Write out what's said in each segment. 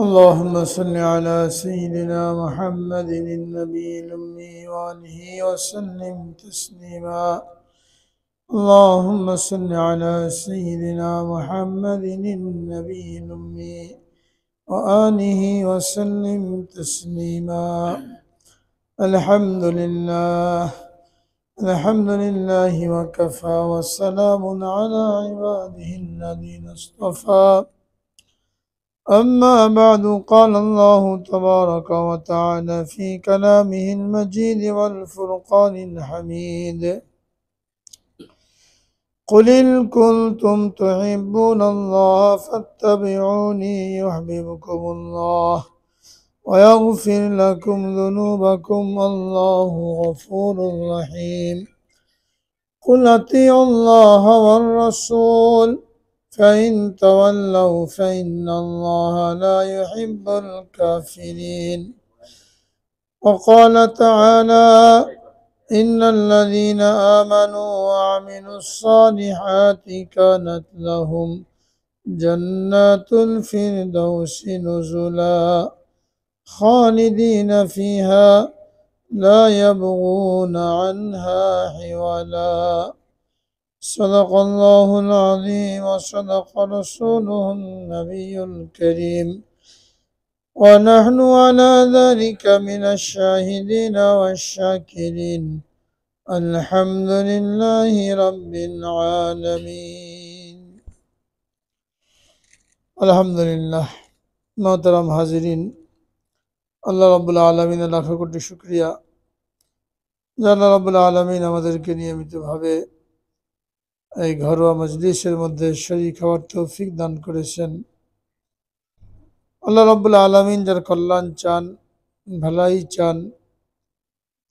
اللهم صل على سيدنا محمد النبي الأمي وآله وسلم تسليما اللهم صل على سيدنا محمد النبي الأمي وآله وسلم تسليما الحمد لله الحمد لله وكفى والسلام على عباده الذين اصطفى أما بعد قال الله تبارك وتعالى في كلامه المجيد والفرقان الحميد قل إن كنتم تحبون الله فاتبعوني يحببكم الله ويغفر لكم ذنوبكم الله غفور رحيم قل أطيعوا الله والرسول فإن تولوا فإن الله لا يحب الكافرين وقال تعالى إن الذين آمنوا وعملوا الصالحات كانت لهم جنات الفردوس نزلا خالدين فيها لا يبغون عنها حولا صدق الله العظيم وصدق رسوله النبي الكريم ونحن على ذلك من الشاهدين والشاكرين الحمد لله رب العالمين الحمد لله محترم رب العالمين রবুল্লা আলমিনের লাখো কোটি শুক্রিয়া যে আল্লাহ রবুল্লা আলমিন আমাদেরকে নিয়মিতভাবে এই ঘরোয়া মজলিসের মধ্যে শরীর খাওয়ার তৌফিক দান করেছেন আল্লাহ রব্বুল আলমিন যার কল্যাণ চান ভালাই চান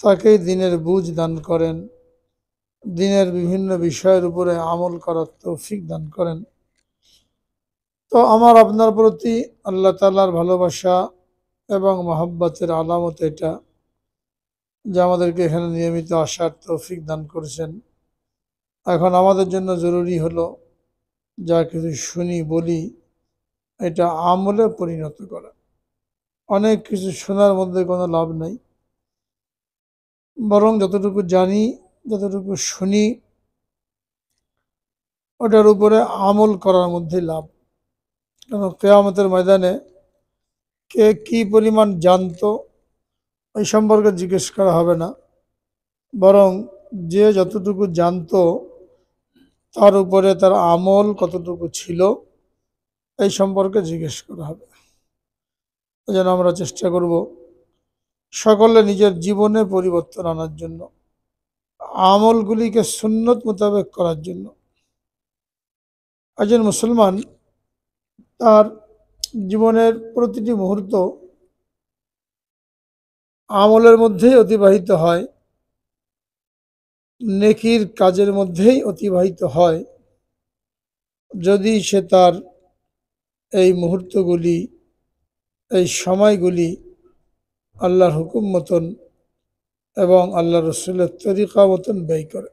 তাকেই দিনের বুঝ দান করেন দিনের বিভিন্ন বিষয়ের উপরে আমল করার তৌফিক দান করেন তো আমার আপনার প্রতি আল্লাহ তালার ভালোবাসা এবং মহাব্বতের আলামত এটা যে আমাদেরকে এখানে নিয়মিত আসার তৌফিক দান করেছেন এখন আমাদের জন্য জরুরি হলো যা কিছু শুনি বলি এটা আমলে পরিণত করা অনেক কিছু শোনার মধ্যে কোনো লাভ নাই বরং যতটুকু জানি যতটুকু শুনি ওটার উপরে আমল করার মধ্যে লাভ কেন কেয়ামতের ময়দানে কে কি পরিমাণ জানতো এই সম্পর্কে জিজ্ঞেস করা হবে না বরং যে যতটুকু জানতো তার উপরে তার আমল কতটুকু ছিল এই সম্পর্কে জিজ্ঞেস করা হবে যেন আমরা চেষ্টা করব সকলে নিজের জীবনে পরিবর্তন আনার জন্য আমলগুলিকে সুন্নত মোতাবেক করার জন্য একজন মুসলমান তার জীবনের প্রতিটি মুহূর্ত আমলের মধ্যেই অতিবাহিত হয় নেকির কাজের মধ্যেই অতিবাহিত হয় যদি সে তার এই মুহূর্তগুলি এই সময়গুলি আল্লাহর হুকুম মতন এবং আল্লাহ রসুলের তরিকা মতন ব্যয় করে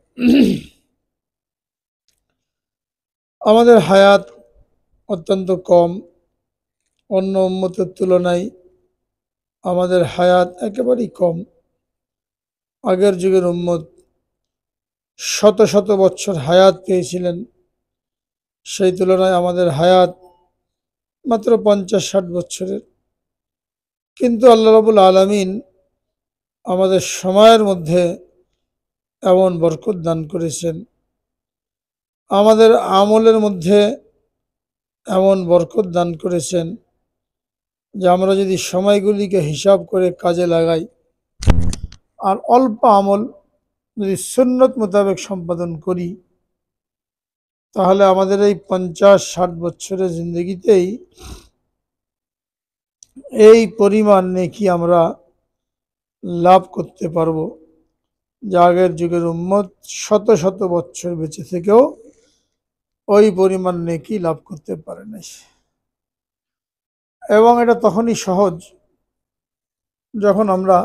আমাদের হায়াত অত্যন্ত কম অন্য উন্মতের তুলনায় আমাদের হায়াত একেবারেই কম আগের যুগের উন্মত শত শত বছর হায়াত পেয়েছিলেন সেই তুলনায় আমাদের হায়াত মাত্র পঞ্চাশ ষাট বছরের কিন্তু আল্লাহ রবুল আলমিন আমাদের সময়ের মধ্যে এমন বরকত দান করেছেন আমাদের আমলের মধ্যে এমন বরকত দান করেছেন যে আমরা যদি সময়গুলিকে হিসাব করে কাজে লাগাই আর অল্প আমল যদি সুন্নত মোতাবেক সম্পাদন করি তাহলে আমাদের এই পঞ্চাশ ষাট বছরের জিন্দগিতেই এই পরিমাণ নেকি আমরা লাভ করতে পারবো যা আগের যুগের উম্মত শত শত বছর বেঁচে থেকেও ওই পরিমাণ নেকি লাভ করতে পারে না এবং এটা তখনই সহজ যখন আমরা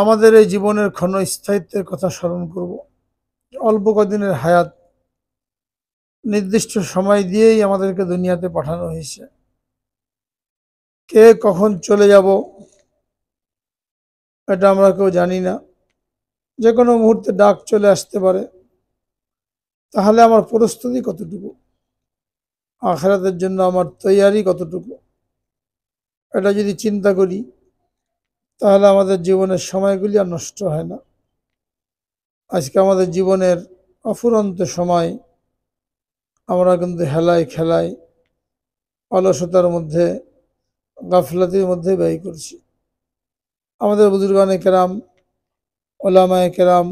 আমাদের এই জীবনের ক্ষণস্থায়িত্বের কথা স্মরণ করব অল্প কদিনের হায়াত নির্দিষ্ট সময় দিয়েই আমাদেরকে দুনিয়াতে পাঠানো হয়েছে কে কখন চলে যাব এটা আমরা কেউ জানি না যে কোনো মুহূর্তে ডাক চলে আসতে পারে তাহলে আমার প্রস্তুতি কতটুকু আখেরাতের জন্য আমার তৈয়ারি কতটুকু এটা যদি চিন্তা করি তাহলে আমাদের জীবনের সময়গুলি আর নষ্ট হয় না আজকে আমাদের জীবনের অফুরন্ত সময় আমরা কিন্তু হেলায় খেলায় অলসতার মধ্যে গাফলাতির মধ্যে ব্যয় করছি আমাদের বুজুর্গানে কেরাম ওলামায় কেরাম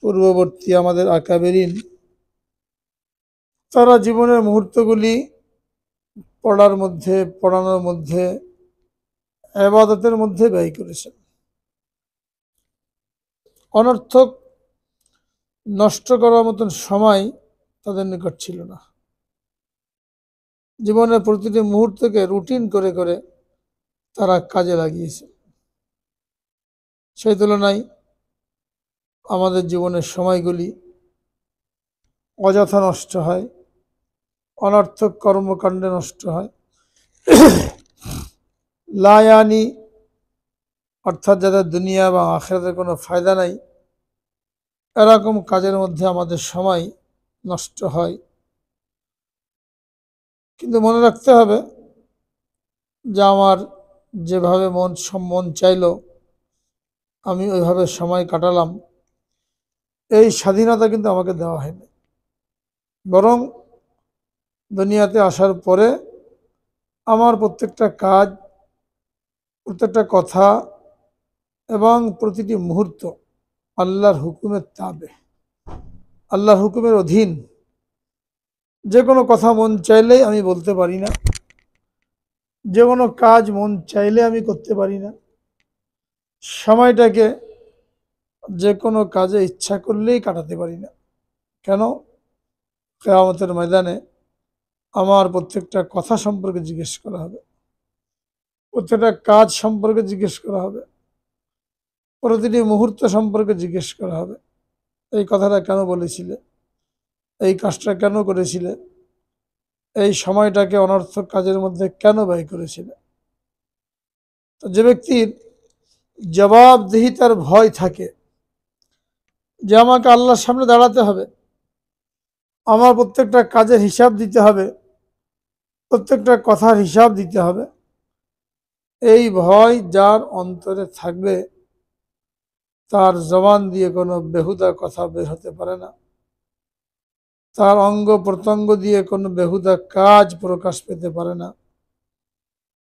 পূর্ববর্তী আমাদের আকাবেরিন তারা জীবনের মুহূর্তগুলি পড়ার মধ্যে পড়ানোর মধ্যে আবাদতের মধ্যে ব্যয় করেছেন অনর্থক নষ্ট করার মতন সময় তাদের নিকট ছিল না জীবনের প্রতিটি মুহূর্তকে রুটিন করে করে তারা কাজে লাগিয়েছে সেই তুলনায় আমাদের জীবনের সময়গুলি অযথা নষ্ট হয় অনর্থক কর্মকাণ্ডে নষ্ট হয় লায়ানি অর্থাৎ যাদের দুনিয়া বা আখেরাদের কোনো ফায়দা নাই এরকম কাজের মধ্যে আমাদের সময় নষ্ট হয় কিন্তু মনে রাখতে হবে যে আমার যেভাবে মন মন চাইল আমি ওইভাবে সময় কাটালাম এই স্বাধীনতা কিন্তু আমাকে দেওয়া হয়নি বরং দুনিয়াতে আসার পরে আমার প্রত্যেকটা কাজ প্রত্যেকটা কথা এবং প্রতিটি মুহূর্ত আল্লাহর হুকুমের তাবে আল্লাহর হুকুমের অধীন যে কোনো কথা মন চাইলেই আমি বলতে পারি না যে কোনো কাজ মন চাইলে আমি করতে পারি না সময়টাকে যে কোনো কাজে ইচ্ছা করলেই কাটাতে পারি না কেন কেয়ামতের ময়দানে আমার প্রত্যেকটা কথা সম্পর্কে জিজ্ঞেস করা হবে প্রত্যেকটা কাজ সম্পর্কে জিজ্ঞেস করা হবে প্রতিটি মুহূর্ত সম্পর্কে জিজ্ঞেস করা হবে এই কথাটা কেন বলেছিলে এই কাজটা কেন করেছিলে এই সময়টাকে অনর্থক কাজের মধ্যে কেন ব্যয় করেছিলে তো যে ব্যক্তির জবাবদিহিতার ভয় থাকে যে আমাকে আল্লাহর সামনে দাঁড়াতে হবে আমার প্রত্যেকটা কাজের হিসাব দিতে হবে প্রত্যেকটা কথার হিসাব দিতে হবে এই ভয় যার অন্তরে থাকবে তার জবান দিয়ে কোনো বেহুদা কথা বের হতে পারে না তার অঙ্গ প্রত্যঙ্গ দিয়ে কোনো বেহুদা কাজ প্রকাশ পেতে পারে না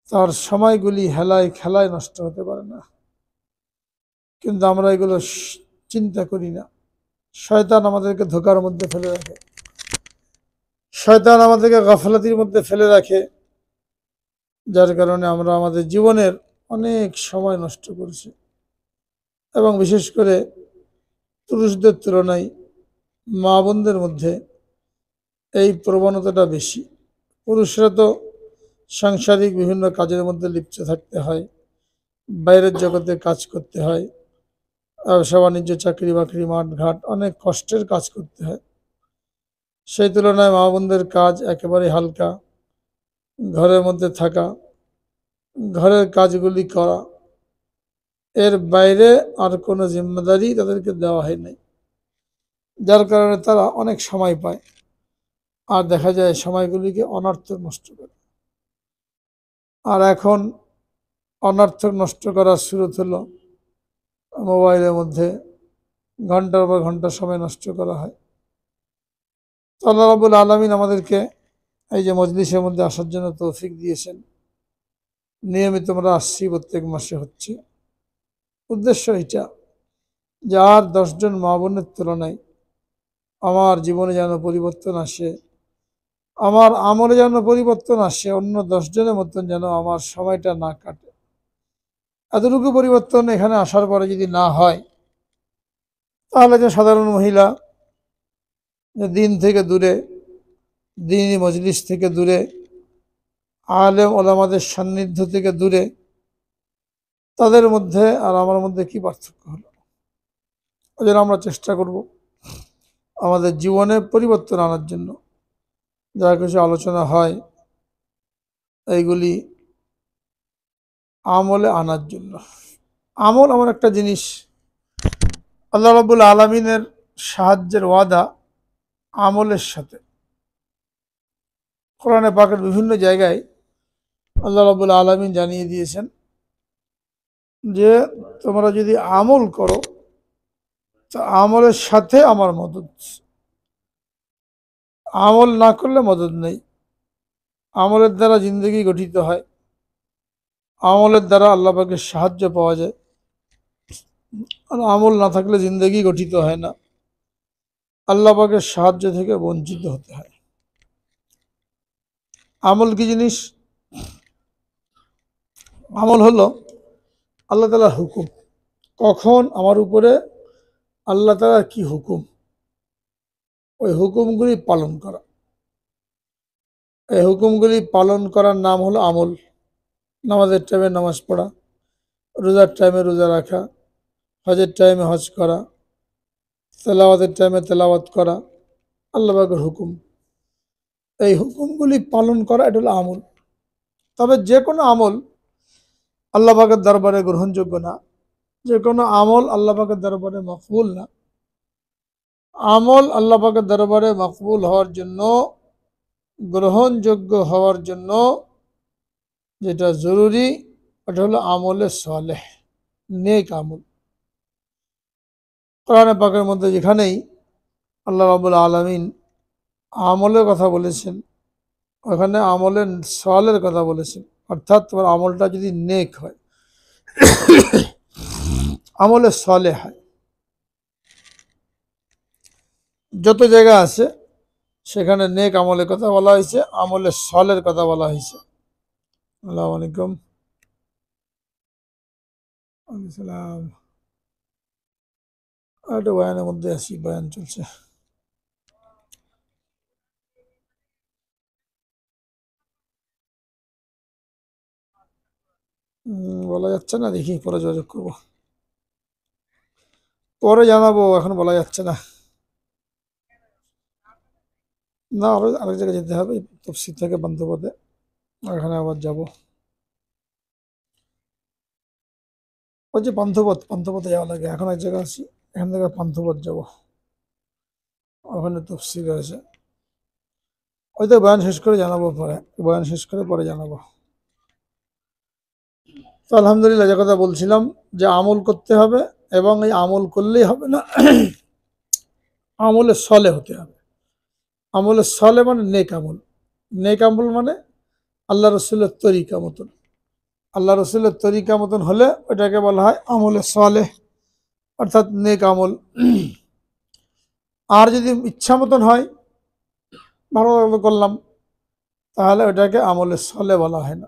তার সময়গুলি হেলায় খেলায় নষ্ট হতে পারে না কিন্তু আমরা এগুলো চিন্তা করি না শয়তান আমাদেরকে ধোকার মধ্যে ফেলে রাখে শয়তান আমাদেরকে গাফলাতির মধ্যে ফেলে রাখে যার কারণে আমরা আমাদের জীবনের অনেক সময় নষ্ট করছি এবং বিশেষ করে পুরুষদের তুলনায় মা বোনদের মধ্যে এই প্রবণতাটা বেশি পুরুষরা তো সাংসারিক বিভিন্ন কাজের মধ্যে লিপ্ত থাকতে হয় বাইরের জগতে কাজ করতে হয় ব্যবসা বাণিজ্য চাকরি বাকরি মাঠঘাট অনেক কষ্টের কাজ করতে হয় সেই তুলনায় মা বোনদের কাজ একেবারে হালকা ঘরের মধ্যে থাকা ঘরের কাজগুলি করা এর বাইরে আর কোনো জিম্মেদারি তাদেরকে দেওয়া হয় নাই যার কারণে তারা অনেক সময় পায় আর দেখা যায় সময়গুলিকে অনর্থক নষ্ট করে আর এখন অনর্থক নষ্ট করার শুরু হলো মোবাইলের মধ্যে ঘন্টার পর ঘণ্টা সময় নষ্ট করা হয় তো আল্লাহ আলমিন আমাদেরকে এই যে মজলিসের মধ্যে আসার জন্য তৌফিক দিয়েছেন নিয়মিত আমরা আসছি প্রত্যেক মাসে হচ্ছে উদ্দেশ্য এটা যে আর দশজন মা বোনের তুলনায় আমার জীবনে যেন পরিবর্তন আসে আমার আমলে যেন পরিবর্তন আসে অন্য দশজনের মতন যেন আমার সময়টা না কাটে এতটুকু পরিবর্তন এখানে আসার পরে যদি না হয় তাহলে যে সাধারণ মহিলা দিন থেকে দূরে দিনী মজলিস থেকে দূরে আলেম ওলামাদের সান্নিধ্য থেকে দূরে তাদের মধ্যে আর আমার মধ্যে কি পার্থক্য হলো ওই আমরা চেষ্টা করব আমাদের জীবনে পরিবর্তন আনার জন্য যা কিছু আলোচনা হয় এইগুলি আমলে আনার জন্য আমল আমার একটা জিনিস আল্লাহ রাবুল আলমিনের সাহায্যের ওয়াদা আমলের সাথে কোরআনে পাকের বিভিন্ন জায়গায় আল্লাহ রাবুল আলমিন জানিয়ে দিয়েছেন যে তোমরা যদি আমল করো তা আমলের সাথে আমার মদত আমল না করলে মদত নেই আমলের দ্বারা জিন্দগি গঠিত হয় আমলের দ্বারা আল্লাহ পাকে সাহায্য পাওয়া যায় আর আমল না থাকলে জিন্দগি গঠিত হয় না আল্লাহ পাকের সাহায্য থেকে বঞ্চিত হতে হয় আমল কি জিনিস আমল হলো আল্লাহ তালার হুকুম কখন আমার উপরে আল্লাহ তালার কি হুকুম ওই হুকুমগুলি পালন করা এই হুকুমগুলি পালন করার নাম হলো আমল নামাজের টাইমে নামাজ পড়া রোজার টাইমে রোজা রাখা হজের টাইমে হজ করা তেলাওয়াতের টাইমে তেলাওয়াত করা আল্লাহবাগের হুকুম এই হুকুমগুলি পালন করা এটা হলো আমল তবে যে কোনো আমল আল্লাহবাগের দরবারে গ্রহণযোগ্য না যে কোনো আমল আল্লাহবাগের দরবারে মকবুল না আমল আল্লাহবাগের দরবারে মকবুল হওয়ার জন্য গ্রহণযোগ্য হওয়ার জন্য যেটা জরুরি এটা হলো আমলে সলেহ নেক আমল কোরআনে পাকের মধ্যে যেখানেই আল্লাহ রাবুল আলমিন আমলের কথা বলেছেন ওখানে আমলের সওয়ালের কথা বলেছেন অর্থাৎ তোমার আমলটা যদি নেক হয় আমলে সলে হয় যত জায়গা আছে সেখানে নেক আমলের কথা বলা হয়েছে আমলে সলের কথা বলা হয়েছে আসসালামু আলাইকুম আসসালাম আর বয়ানের মধ্যে আসি বয়ান চলছে বলা যাচ্ছে না দেখি পরে যোগাযোগ করবো পরে জানাবো এখন বলা যাচ্ছে না না আরো আরেক জায়গায় যেতে হবে তফসিল থেকে পথে ওখানে আবার যাব ওই যে পান্থপথ পান্থপথে যাওয়া লাগে এখন এক জায়গায় আছি এখান থেকে পান্থপথ যাব ওখানে তফসিল আছে ওই তো বয়ান শেষ করে জানাবো পরে বয়ান শেষ করে পরে জানাবো তো আলহামদুলিল্লাহ যে কথা বলছিলাম যে আমল করতে হবে এবং এই আমল করলেই হবে না আমলে সলে হতে হবে আমলে সলে মানে নেক আমল নেক আমল মানে আল্লাহ রসুলের তরিকা মতন আল্লাহ রসুলের তরিকা মতন হলে ওটাকে বলা হয় আমলে সলে অর্থাৎ নেক আমল আর যদি ইচ্ছা মতন হয় ভালো করলাম তাহলে ওটাকে আমলে সলে বলা হয় না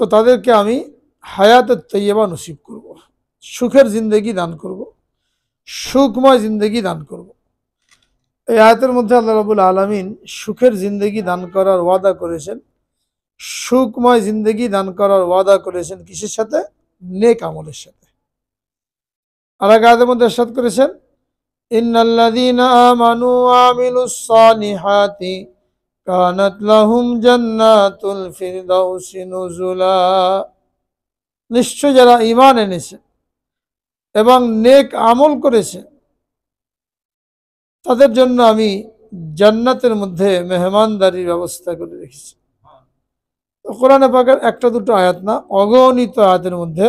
তো তাদেরকে আমি হায়াতের তৈয়বা নসিব করব। সুখের জিন্দগি দান করব। সুখময় জিন্দগি দান করব। এই আয়াতের মধ্যে আল্লাহ রবুল আলমিন সুখের জিন্দগি দান করার ওয়াদা করেছেন সুখময় জিন্দগি দান করার ওয়াদা করেছেন কিসের সাথে নেক আমলের সাথে আর এক আয়াতের মধ্যে সাদ করেছেন ইন্নাল্লাদিনা আমানু আমিলুস সালিহাতি كانت لهم جنات الفردوس نزلا নিশ্চয় যারা ইমান এনেছে এবং নেক আমল করেছে তাদের জন্য আমি জান্নাতের মধ্যে মেহমানদারির ব্যবস্থা করে রেখেছি কোরআনে পাকের একটা দুটো আয়াত না অগণিত আয়াতের মধ্যে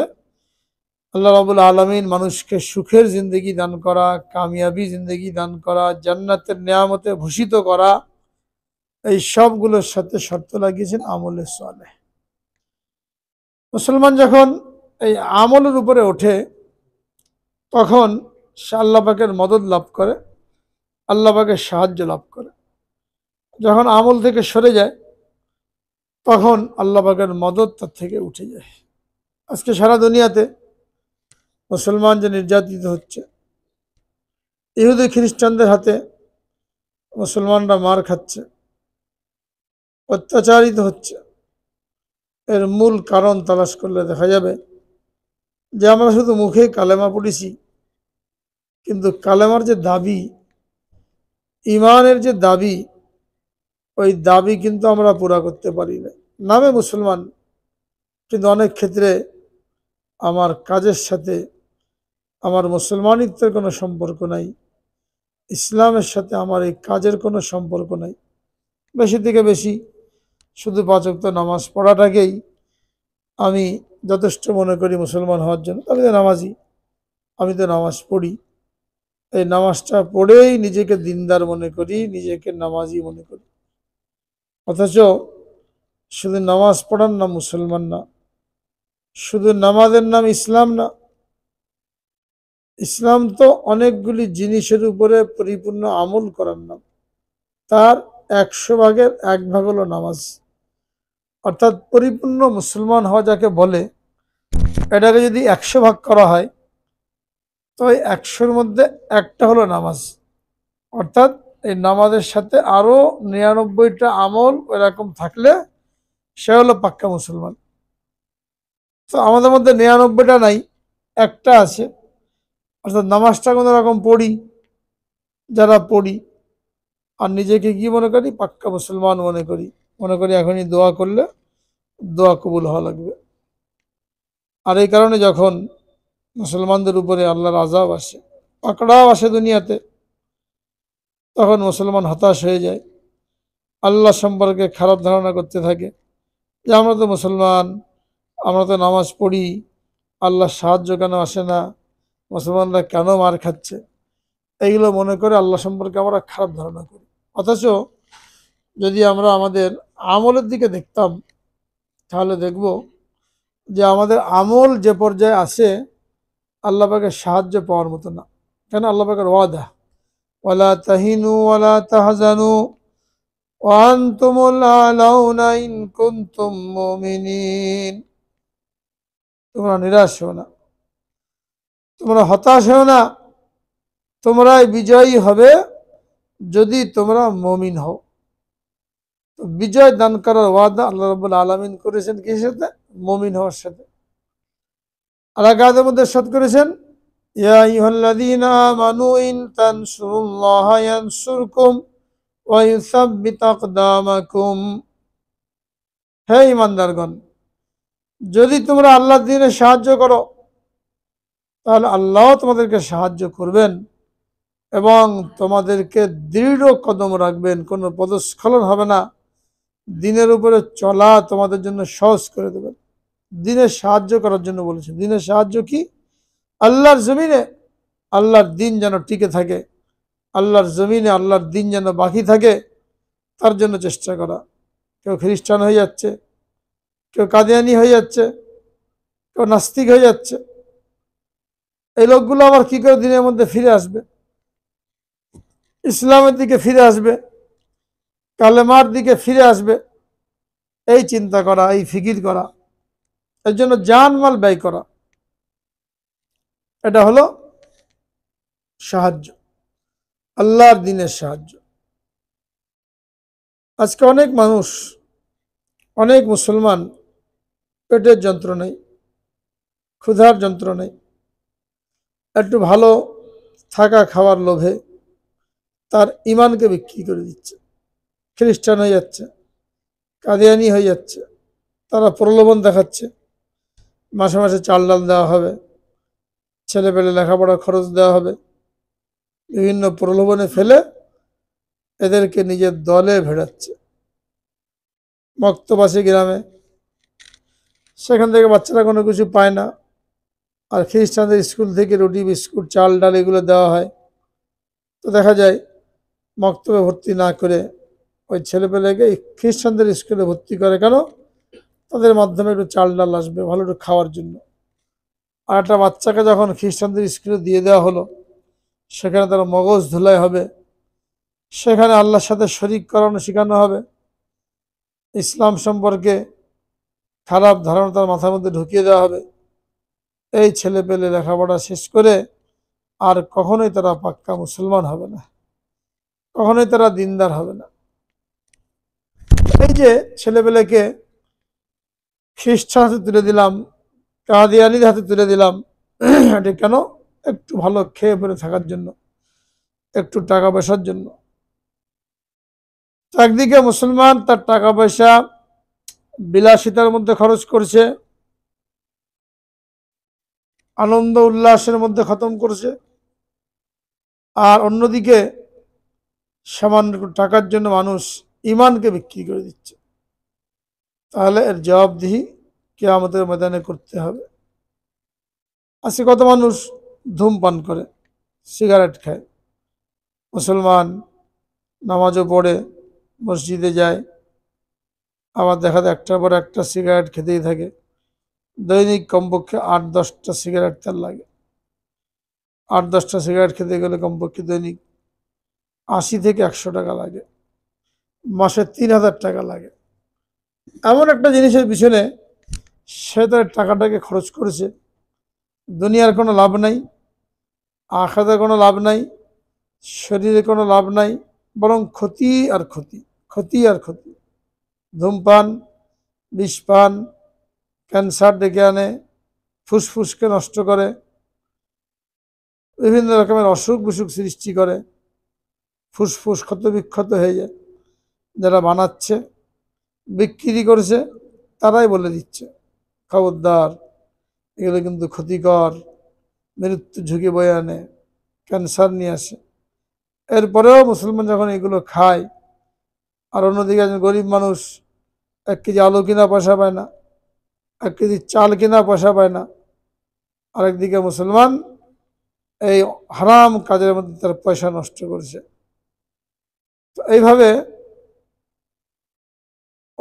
আল্লাহ রাবুল আলমিন মানুষকে সুখের জিন্দগি দান করা কামিয়াবি জিন্দগি দান করা জান্নাতের নিয়ামতে ভূষিত করা এই সবগুলোর সাথে শর্ত লাগিয়েছেন আমলে সলে মুসলমান যখন এই আমলের উপরে ওঠে তখন সে আল্লাপাকের মদত লাভ করে আল্লাপাকের সাহায্য লাভ করে যখন আমল থেকে সরে যায় তখন আল্লাপাকের মদত তার থেকে উঠে যায় আজকে সারা দুনিয়াতে মুসলমান যে নির্যাতিত হচ্ছে ইহুদি খ্রিস্টানদের হাতে মুসলমানরা মার খাচ্ছে অত্যাচারিত হচ্ছে এর মূল কারণ তালাশ করলে দেখা যাবে যে আমরা শুধু মুখেই কালেমা পড়েছি কিন্তু কালেমার যে দাবি ইমানের যে দাবি ওই দাবি কিন্তু আমরা পুরা করতে পারি না নামে মুসলমান কিন্তু অনেক ক্ষেত্রে আমার কাজের সাথে আমার মুসলমানিত্বের কোনো সম্পর্ক নাই ইসলামের সাথে আমার এই কাজের কোনো সম্পর্ক নাই বেশি থেকে বেশি শুধু পাঁচক্ত নামাজ পড়াটাকেই আমি যথেষ্ট মনে করি মুসলমান হওয়ার জন্য আমি তো নামাজি আমি তো নামাজ পড়ি এই নামাজটা পড়েই নিজেকে দিনদার মনে করি নিজেকে নামাজি মনে করি অথচ শুধু নামাজ পড়ার নাম মুসলমান না শুধু নামাজের নাম ইসলাম না ইসলাম তো অনেকগুলি জিনিসের উপরে পরিপূর্ণ আমল করার নাম তার একশো ভাগের এক ভাগ হলো নামাজ অর্থাৎ পরিপূর্ণ মুসলমান হওয়া যাকে বলে এটাকে যদি একশো ভাগ করা হয় তো ওই একশোর মধ্যে একটা হলো নামাজ অর্থাৎ এই নামাজের সাথে আরও নিরানব্বইটা আমল এরকম থাকলে সে হলো পাক্কা মুসলমান তো আমাদের মধ্যে নিরানব্বইটা নাই একটা আছে অর্থাৎ নামাজটা কোনো রকম পড়ি যারা পড়ি আর নিজেকে কি মনে করি পাক্কা মুসলমান মনে করি মনে করি এখনই দোয়া করলে দোয়া কবুল হওয়া লাগবে আর এই কারণে যখন মুসলমানদের উপরে আল্লাহর আজাব আসে পাকড়াও আসে দুনিয়াতে তখন মুসলমান হতাশ হয়ে যায় আল্লাহ সম্পর্কে খারাপ ধারণা করতে থাকে যে আমরা তো মুসলমান আমরা তো নামাজ পড়ি আল্লাহ সাহায্য কেন আসে না মুসলমানরা কেন মার খাচ্ছে এইগুলো মনে করে আল্লাহ সম্পর্কে আমরা খারাপ ধারণা করি অথচ যদি আমরা আমাদের আমলের দিকে দেখতাম তাহলে দেখব যে আমাদের আমল যে পর্যায়ে আসে আল্লাহকে সাহায্য পাওয়ার মতো না কেন আল্লাপাকের ওয়াদা ওয়ালা তাহিনু ওয়ালা তাহাজানু তোমরা নিরাশ হো না তোমরা হতাশ হো না তোমরাই বিজয়ী হবে যদি তোমরা মমিন হও তো বিজয় দান করার ওয়াদা আল্লাহ রবুল আলমিন করেছেন কি সাথে মমিন হওয়ার সাথে আল্লাহ কাদের মধ্যে সৎ করেছেন হে ইমানদারগণ যদি তোমরা আল্লাহ দিনে সাহায্য করো তাহলে আল্লাহ তোমাদেরকে সাহায্য করবেন এবং তোমাদেরকে দৃঢ় কদম রাখবেন কোনো পদস্খলন হবে না দিনের উপরে চলা তোমাদের জন্য সহজ করে দেবেন দিনের সাহায্য করার জন্য বলেছেন দিনের সাহায্য কি আল্লাহর জমিনে আল্লাহর দিন যেন টিকে থাকে আল্লাহর জমিনে আল্লাহর দিন যেন বাকি থাকে তার জন্য চেষ্টা করা কেউ খ্রিস্টান হয়ে যাচ্ছে কেউ কাদিয়ানি হয়ে যাচ্ছে কেউ নাস্তিক হয়ে যাচ্ছে এই লোকগুলো আবার কী করে দিনের মধ্যে ফিরে আসবে ইসলামের দিকে ফিরে আসবে কালেমার দিকে ফিরে আসবে এই চিন্তা করা এই ফিকির করা এর জন্য জানমাল ব্যয় করা এটা হলো সাহায্য আল্লাহর দিনের সাহায্য আজকে অনেক মানুষ অনেক মুসলমান পেটের যন্ত্র নেই ক্ষুধার যন্ত্র নেই একটু ভালো থাকা খাওয়ার লোভে তার ইমানকে বিক্রি করে দিচ্ছে খ্রিস্টান হয়ে যাচ্ছে কাদিয়ানি হয়ে যাচ্ছে তারা প্রলোভন দেখাচ্ছে মাসে মাসে চাল ডাল দেওয়া হবে ছেলে পেলে লেখাপড়ার খরচ দেওয়া হবে বিভিন্ন প্রলোভনে ফেলে এদেরকে নিজের দলে ভেড়াচ্ছে মক্তবাসী গ্রামে সেখান থেকে বাচ্চারা কোনো কিছু পায় না আর খ্রিস্টানদের স্কুল থেকে রুটি বিস্কুট চাল ডাল এগুলো দেওয়া হয় তো দেখা যায় মক্তবে ভর্তি না করে ওই ছেলেপেলেকে খ্রিস্টানদের স্কুলে ভর্তি করে কেন তাদের মাধ্যমে একটু চাল ডাল আসবে ভালো একটু খাওয়ার জন্য আর একটা বাচ্চাকে যখন খ্রিস্টানদের স্কুলে দিয়ে দেওয়া হলো সেখানে তার মগজ ধুলাই হবে সেখানে আল্লাহর সাথে শরিক করানো শেখানো হবে ইসলাম সম্পর্কে খারাপ ধারণা তার মাথার মধ্যে ঢুকিয়ে দেওয়া হবে এই ছেলে পেলে লেখাপড়া শেষ করে আর কখনোই তারা পাক্কা মুসলমান হবে না কখনোই তারা দিনদার হবে না এই যে ছেলেপেলেকে খ্রিস্টান হাতে তুলে দিলাম কাদিয়ানির হাতে তুলে দিলাম এটা কেন একটু ভালো খেয়ে পরে থাকার জন্য একটু টাকা পয়সার জন্য একদিকে মুসলমান তার টাকা পয়সা বিলাসিতার মধ্যে খরচ করছে আনন্দ উল্লাসের মধ্যে খতম করছে আর অন্যদিকে সামান্য টাকার জন্য মানুষ ইমানকে বিক্রি করে দিচ্ছে তাহলে এর জবাবদিহি কে আমাদের ময়দানে করতে হবে আজকে কত মানুষ ধূমপান করে সিগারেট খায় মুসলমান নামাজও পড়ে মসজিদে যায় আবার দেখা যায় একটার পর একটা সিগারেট খেতেই থাকে দৈনিক কমপক্ষে আট দশটা সিগারেট তার লাগে আট দশটা সিগারেট খেতে গেলে কমপক্ষে দৈনিক আশি থেকে একশো টাকা লাগে মাসে তিন হাজার টাকা লাগে এমন একটা জিনিসের পিছনে সে তার টাকাটাকে খরচ করেছে দুনিয়ার কোনো লাভ নাই আখাতে কোনো লাভ নাই শরীরে কোনো লাভ নাই বরং ক্ষতি আর ক্ষতি ক্ষতি আর ক্ষতি ধূমপান বিষপান ক্যান্সার ডেকে আনে ফুসফুসকে নষ্ট করে বিভিন্ন রকমের অসুখ বিসুখ সৃষ্টি করে ফুসফুস ক্ষত বিক্ষত হয়ে যায় যারা বানাচ্ছে বিক্রি করছে তারাই বলে দিচ্ছে খবরদার এগুলো কিন্তু ক্ষতিকর মৃত্যু ঝুঁকি বয়ে আনে ক্যান্সার নিয়ে আসে এরপরেও মুসলমান যখন এগুলো খায় আর অন্যদিকে একজন গরিব মানুষ এক কেজি আলু কিনা পয়সা পায় না এক কেজি চাল কিনা পয়সা পায় না আরেকদিকে মুসলমান এই হারাম কাজের মধ্যে তার পয়সা নষ্ট করছে এইভাবে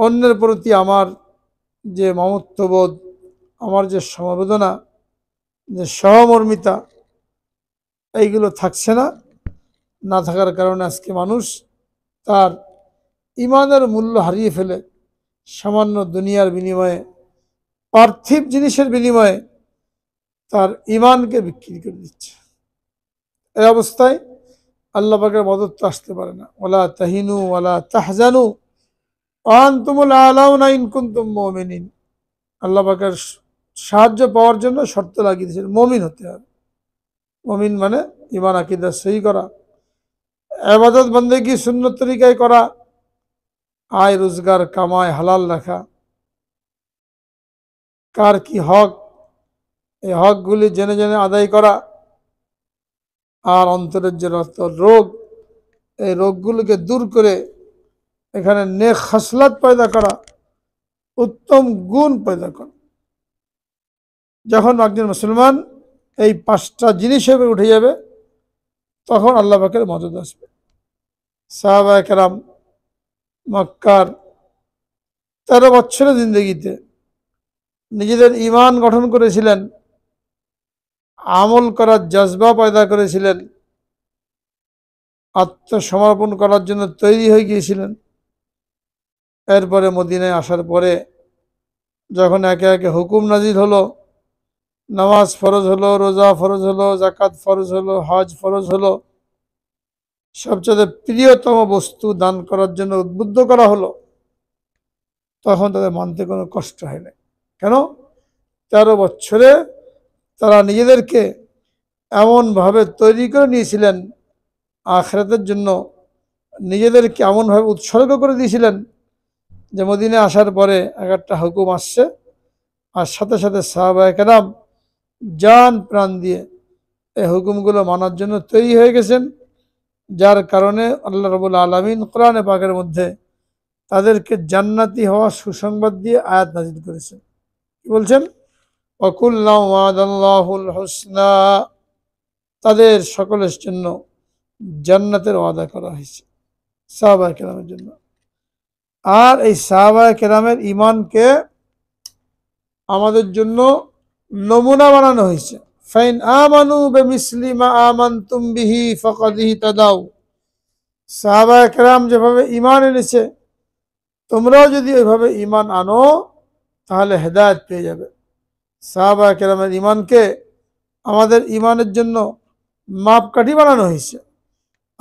অন্যের প্রতি আমার যে মমত্ববোধ আমার যে সমবেদনা যে সহমর্মিতা এইগুলো থাকছে না না থাকার কারণে আজকে মানুষ তার ইমানের মূল্য হারিয়ে ফেলে সামান্য দুনিয়ার বিনিময়ে পার্থিব জিনিসের বিনিময়ে তার ইমানকে বিক্রি করে দিচ্ছে এ অবস্থায় আল্লাহ পাকের মদত তো আসতে পারে না ওলা তাহিনু ওলা তাহজানু আল্লাহের সাহায্য পাওয়ার জন্য শর্ত লাগিয়ে দিয়েছেন মমিন হতে হবে মমিন মানে ইমান আকিদা সহি করা আবাদত বন্দেগী সুন্নত তরিকায় করা আয় রোজগার কামায় হালাল রাখা কার কি হক এই হকগুলি জেনে জেনে আদায় করা আর অন্তরের যে রক্ত রোগ এই রোগগুলোকে দূর করে এখানে নেক হাসলাত পয়দা করা উত্তম গুণ পয়দা করা যখন একজন মুসলমান এই পাঁচটা জিনিস হিসেবে উঠে যাবে তখন আল্লাহ পাকের মদত আসবে সাহাবা একরাম মক্কার তেরো বছরের জিন্দগিতে নিজেদের ইমান গঠন করেছিলেন আমল করার জাজবা পয়দা করেছিলেন আত্মসমর্পণ করার জন্য তৈরি হয়ে গিয়েছিলেন এরপরে মদিনায় আসার পরে যখন একে একে হুকুম নাজির হলো নামাজ ফরজ হলো রোজা ফরজ হলো জাকাত ফরজ হলো হজ ফরজ হলো সবচেয়ে প্রিয়তম বস্তু দান করার জন্য উদ্বুদ্ধ করা হলো তখন তাদের মানতে কোনো কষ্ট হয় না কেন তেরো বছরে তারা নিজেদেরকে এমনভাবে তৈরি করে নিয়েছিলেন আখরাতের জন্য নিজেদেরকে এমনভাবে উৎসর্গ করে দিয়েছিলেন যে মদিনে আসার পরে এক একটা হুকুম আসছে আর সাথে সাথে সাহাবায় কেরাম যান প্রাণ দিয়ে এই হুকুমগুলো মানার জন্য তৈরি হয়ে গেছেন যার কারণে আল্লাহ রবুল আলমিন কোরআনে পাকের মধ্যে তাদেরকে জান্নাতি হওয়া সুসংবাদ দিয়ে আয়াত নাজিল করেছে বলছেন ওয়াদাল্লাহুল হোসনা তাদের সকলের জন্য জান্নাতের ওয়াদা করা হয়েছে সাহাবা কেরামের জন্য আর এই সাহাবা কেরামের ইমানকে আমাদের জন্য নমুনা বানানো হয়েছে ফাইন আমানু বে মিসলিমা আমান তুমবিহি ফকদিহি তাদাউ সাহাবা কেরাম যেভাবে ইমান এনেছে তোমরাও যদি ওইভাবে ইমান আনো তাহলে হেদায়ত পেয়ে যাবে সাহাবা কেরামের ইমানকে আমাদের ইমানের জন্য মাপকাঠি বানানো হয়েছে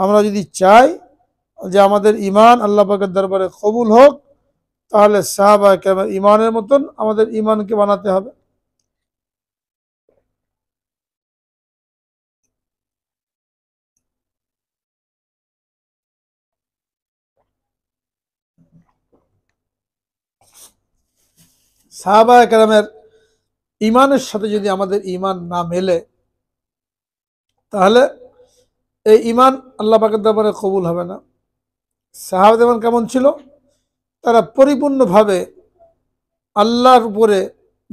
আমরা যদি চাই যে আমাদের ইমান আল্লাহ পাকের দরবারে কবুল হোক তাহলে সাহাবা কেরামের ইমানের মতন আমাদের ইমানকে বানাতে হবে সাহাবায় কেরামের ইমানের সাথে যদি আমাদের ইমান না মেলে তাহলে এই ইমান আল্লাহ পাকের দরবারে কবুল হবে না সাহাবাদ ইমান কেমন ছিল তারা পরিপূর্ণভাবে আল্লাহর উপরে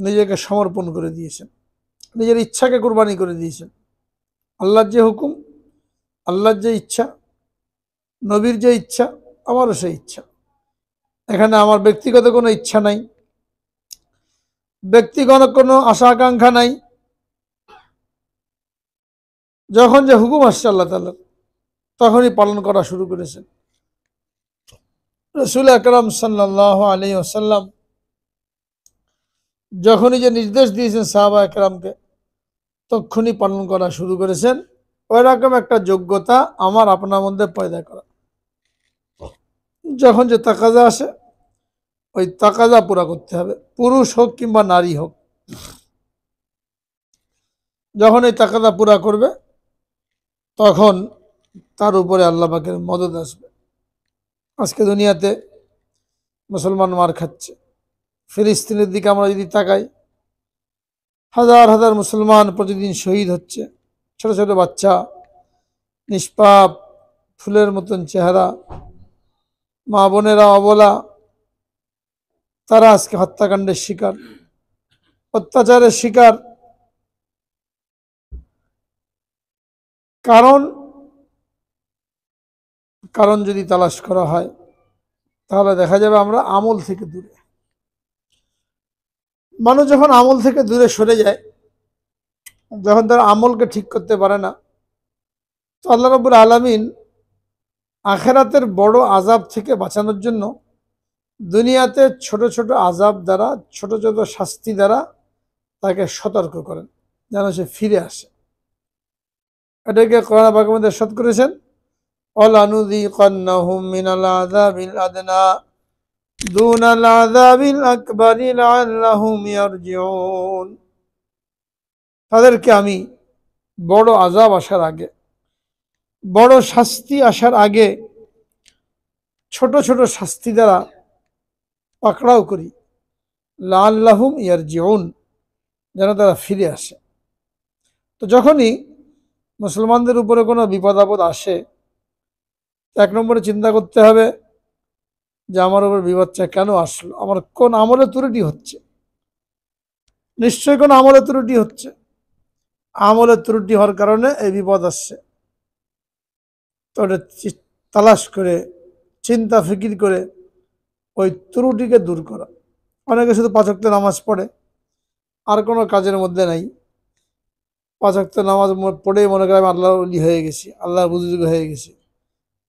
নিজেকে সমর্পণ করে দিয়েছেন নিজের ইচ্ছাকে কোরবানি করে দিয়েছেন আল্লাহর যে হুকুম আল্লাহর যে ইচ্ছা নবীর যে ইচ্ছা আমারও সেই ইচ্ছা এখানে আমার ব্যক্তিগত কোনো ইচ্ছা নাই ব্যক্তিগত কোনো আশা আকাঙ্ক্ষা নাই যখন যে হুকুম আসছে আল্লাহ তাল্লাহ তখনই পালন করা শুরু করেছেন রসুল আকরম সাল্লাহ আলী আসাল্লাম যখনই যে নির্দেশ দিয়েছেন সাহাবা একরামকে তখনই পালন করা শুরু করেছেন ওইরকম একটা যোগ্যতা আমার আপনার মধ্যে পয়দা করা যখন যে তাকাজা আসে ওই তাকাজা পুরা করতে হবে পুরুষ হোক কিংবা নারী হোক যখন এই তাকাদা পুরা করবে তখন তার উপরে আল্লাপাকের মদত আসবে আজকে দুনিয়াতে মুসলমান মার খাচ্ছে ফিলিস্তিনের দিকে আমরা যদি তাকাই হাজার হাজার মুসলমান প্রতিদিন শহীদ হচ্ছে ছোট ছোট বাচ্চা নিষ্পাপ ফুলের মতন চেহারা মা বোনেরা অবলা তারা আজকে হত্যাকাণ্ডের শিকার অত্যাচারের শিকার কারণ কারণ যদি তালাশ করা হয় তাহলে দেখা যাবে আমরা আমল থেকে দূরে মানুষ যখন আমল থেকে দূরে সরে যায় যখন তারা আমলকে ঠিক করতে পারে না তো আল্লাহ রবুল আলমিন আখেরাতের বড় আজাব থেকে বাঁচানোর জন্য দুনিয়াতে ছোট ছোট আজাব দ্বারা ছোট ছোট শাস্তি দ্বারা তাকে সতর্ক করেন যেন সে ফিরে আসে এটাকে করোনা পাকের মধ্যে সৎ করেছেন তাদেরকে আমি বড় আজাব আসার আগে বড় শাস্তি আসার আগে ছোট ছোট শাস্তি দ্বারা পাকড়াও করি লাল্লাহুম ইয়ার জীবন যেন তারা ফিরে আসে তো যখনই মুসলমানদের উপরে কোনো বিপদ আপদ আসে এক নম্বরে চিন্তা করতে হবে যে আমার উপর বিপদটা কেন আসলো আমার কোন আমলে ত্রুটি হচ্ছে নিশ্চয়ই কোন আমলে ত্রুটি হচ্ছে আমলে ত্রুটি হওয়ার কারণে এই বিপদ আসছে তো তালাশ করে চিন্তা ফিকির করে ওই ত্রুটিকে দূর করা অনেকে শুধু পাচকতে নামাজ পড়ে আর কোনো কাজের মধ্যে নাই পাচকতে নামাজ পড়েই মনে করে আমি আল্লাহর উলি হয়ে গেছি আল্লাহর বুজুর্গ হয়ে গেছি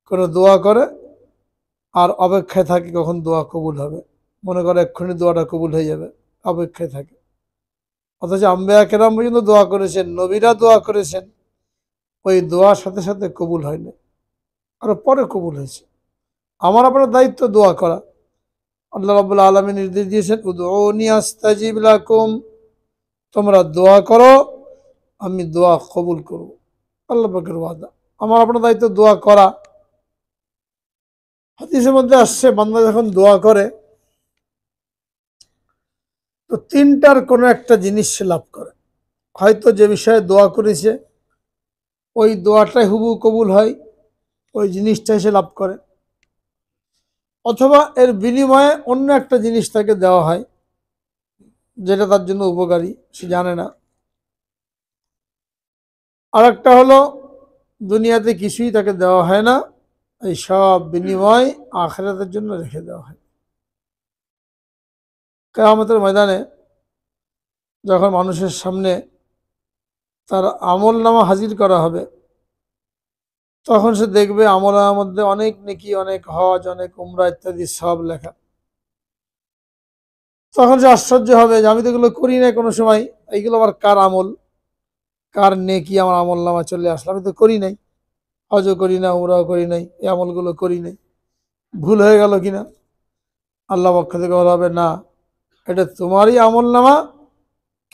কোনো দোয়া করে আর অপেক্ষায় থাকে কখন দোয়া কবুল হবে মনে করে এক্ষুনি দোয়াটা কবুল হয়ে যাবে অপেক্ষায় থাকে অথচ আম্বেয়া কেরাম পর্যন্ত দোয়া করেছেন নবীরা দোয়া করেছেন ওই দোয়ার সাথে সাথে কবুল হয়নি আরও পরে কবুল হয়েছে আমার আপনার দায়িত্ব দোয়া করা আল্লাহ রাবুল আলমী নির্দেশ দিয়েছেন উদিয়াস্তাজিবলাকুম তোমরা দোয়া করো আমি দোয়া কবুল করব আল্লাহ পাকের ওয়াদা আমার আপনার দায়িত্ব দোয়া করা হাতিসের মধ্যে আসছে বান্দা যখন দোয়া করে তো তিনটার কোনো একটা জিনিস সে লাভ করে হয়তো যে বিষয়ে দোয়া করেছে ওই দোয়াটাই হুবু কবুল হয় ওই জিনিসটাই সে লাভ করে অথবা এর বিনিময়ে অন্য একটা জিনিস তাকে দেওয়া হয় যেটা তার জন্য উপকারী সে জানে না আর একটা হলো দুনিয়াতে কিছুই তাকে দেওয়া হয় না এই সব বিনিময় আখেরাতের জন্য রেখে দেওয়া হয় কেয়ামতের ময়দানে যখন মানুষের সামনে তার আমল নামা হাজির করা হবে তখন সে দেখবে আমলার মধ্যে অনেক নেকি অনেক হজ অনেক উমরা ইত্যাদি সব লেখা তখন সে আশ্চর্য হবে যে আমি তো এগুলো করি না কোনো সময় এইগুলো আবার কার আমল কার নেকি আমার আমল নামা চলে আসলো আমি তো করি নাই হজও করি না উমরাও করি নাই এই আমলগুলো করি নাই ভুল হয়ে গেল কিনা আল্লাহ পক্ষ থেকে বলা হবে না এটা তোমারই আমল নামা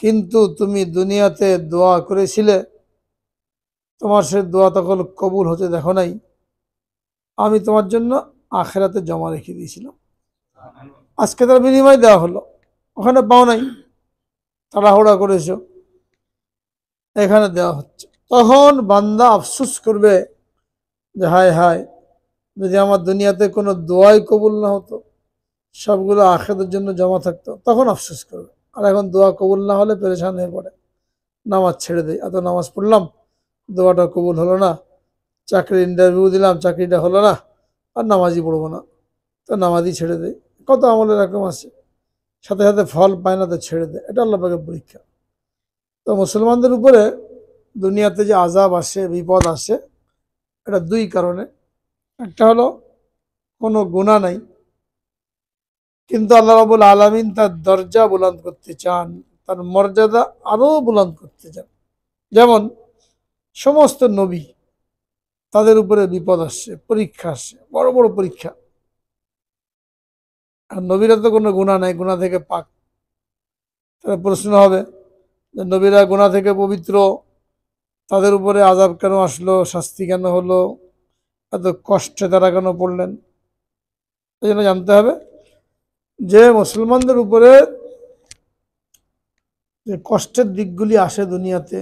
কিন্তু তুমি দুনিয়াতে দোয়া করেছিলে তোমার সে দোয়া তখন কবুল হতে দেখো নাই আমি তোমার জন্য আখেরাতে জমা রেখে দিয়েছিলাম আজকে তার বিনিময় দেওয়া হলো ওখানে পাও নাই তাড়াহুড়া করেছ এখানে দেওয়া হচ্ছে তখন বান্দা আফসুস করবে যে হায় হায় যদি আমার দুনিয়াতে কোনো দোয়াই কবুল না হতো সবগুলো আখেদের জন্য জমা থাকতো তখন আফসুস করবে আর এখন দোয়া কবুল না হলে পেরেছান হয়ে পড়ে নামাজ ছেড়ে দেয় এত নামাজ পড়লাম দোয়াটা কবুল হলো না চাকরি ইন্টারভিউ দিলাম চাকরিটা হলো না আর নামাজই পড়বো না তো নামাজই ছেড়ে দেয় কত আমলের এরকম আছে সাথে সাথে ফল পায় না তো ছেড়ে দেয় এটা আল্লাহ পরীক্ষা তো মুসলমানদের উপরে দুনিয়াতে যে আজাব আসে বিপদ আসে এটা দুই কারণে একটা হলো কোনো গুণা নাই কিন্তু আল্লাহ রাবুল আলমিন তার দরজা বুলন্দ করতে চান তার মর্যাদা আরও বুলন্দ করতে চান যেমন সমস্ত নবী তাদের উপরে বিপদ আসছে পরীক্ষা আসছে বড় বড় পরীক্ষা আর নবীরা তো কোনো গুণা নাই গুণা থেকে পাক তাহলে প্রশ্ন হবে যে নবীরা গুণা থেকে পবিত্র তাদের উপরে আজাব কেন আসলো শাস্তি কেন হলো এত কষ্টে তারা কেন পড়লেন এই জন্য জানতে হবে যে মুসলমানদের উপরে যে কষ্টের দিকগুলি আসে দুনিয়াতে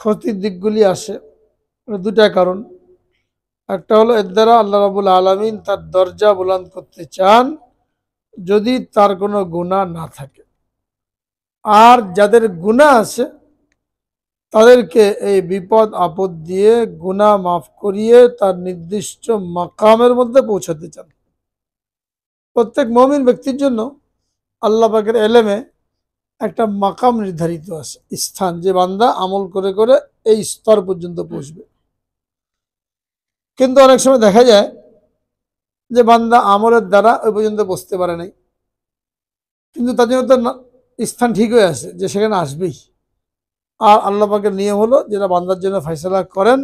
ক্ষতির দিকগুলি আসে মানে দুটা কারণ একটা হলো এর দ্বারা আল্লাহ রাবুল আলমিন তার দরজা বুলান করতে চান যদি তার কোনো গুণা না থাকে আর যাদের গুণা আছে তাদেরকে এই বিপদ আপদ দিয়ে গুণা মাফ করিয়ে তার নির্দিষ্ট মাকামের মধ্যে পৌঁছাতে চান প্রত্যেক মমিন ব্যক্তির জন্য আল্লাহ পাকের এলেমে একটা মাকাম নির্ধারিত আছে স্থান যে বান্দা আমল করে করে এই স্তর পর্যন্ত পৌঁছবে কিন্তু অনেক সময় দেখা যায় যে বান্দা আমলের দ্বারা ওই পর্যন্ত বসতে পারে নাই কিন্তু তার জন্য তার স্থান ঠিক হয়ে আছে যে সেখানে আসবেই আর আল্লাপাকের নিয়ম হলো যেটা বান্দার জন্য ফয়সলা করেন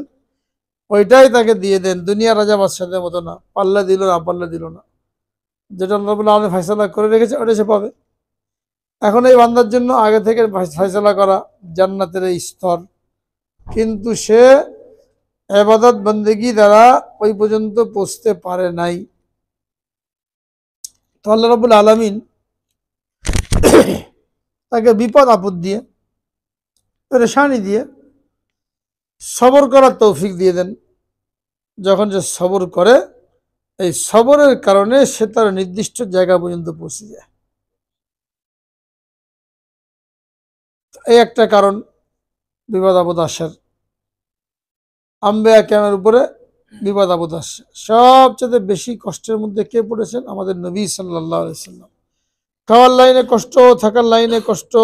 ওইটাই তাকে দিয়ে দেন দুনিয়া রাজা বাদশাহের মতো না পাল্লা দিল না পাল্লা দিল না যেটা আল্লাহ আমাদের ফয়সলা করে রেখেছে ওটা সে পাবে এখন এই বান্দার জন্য আগে থেকে ফয়সলা করা জান্নাতের এই স্তর কিন্তু সে এবাদত বন্দেগি দ্বারা ওই পর্যন্ত পৌঁছতে পারে নাই তো আল্লাহ রবুল আলমিন তাকে বিপদ আপদ দিয়ে পেরেশানি দিয়ে সবর করার তৌফিক দিয়ে দেন যখন সে সবর করে এই সবরের কারণে সে তার নির্দিষ্ট জায়গা পর্যন্ত পৌঁছে যায় এই একটা কারণ বিপদ আপদ আসার আম্বেয়া কেনার উপরে বিপদ আপদ আসছে সবচেয়ে বেশি কষ্টের মধ্যে কে পড়েছেন আমাদের নবী সাল্লাহ সাল্লাম খাওয়ার লাইনে কষ্ট থাকার লাইনে কষ্ট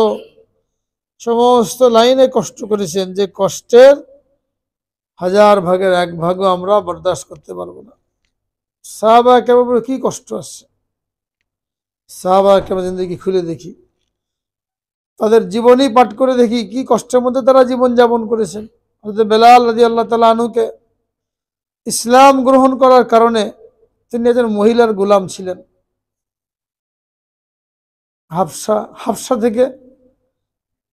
সমস্ত লাইনে কষ্ট করেছেন যে কষ্টের হাজার ভাগের এক ভাগও আমরা বরদাস্ত করতে পারবো না সাহাবা কেমন কি কষ্ট আসছে সাহবা কেমন জিন্দগি খুলে দেখি তাদের জীবনই পাঠ করে দেখি কি কষ্টের মধ্যে তারা জীবন যাপন করেছেন বেলাল রাজি আল্লাহ তালা আনুকে ইসলাম গ্রহণ করার কারণে তিনি একজন মহিলার গোলাম ছিলেন হাফসা হাফসা থেকে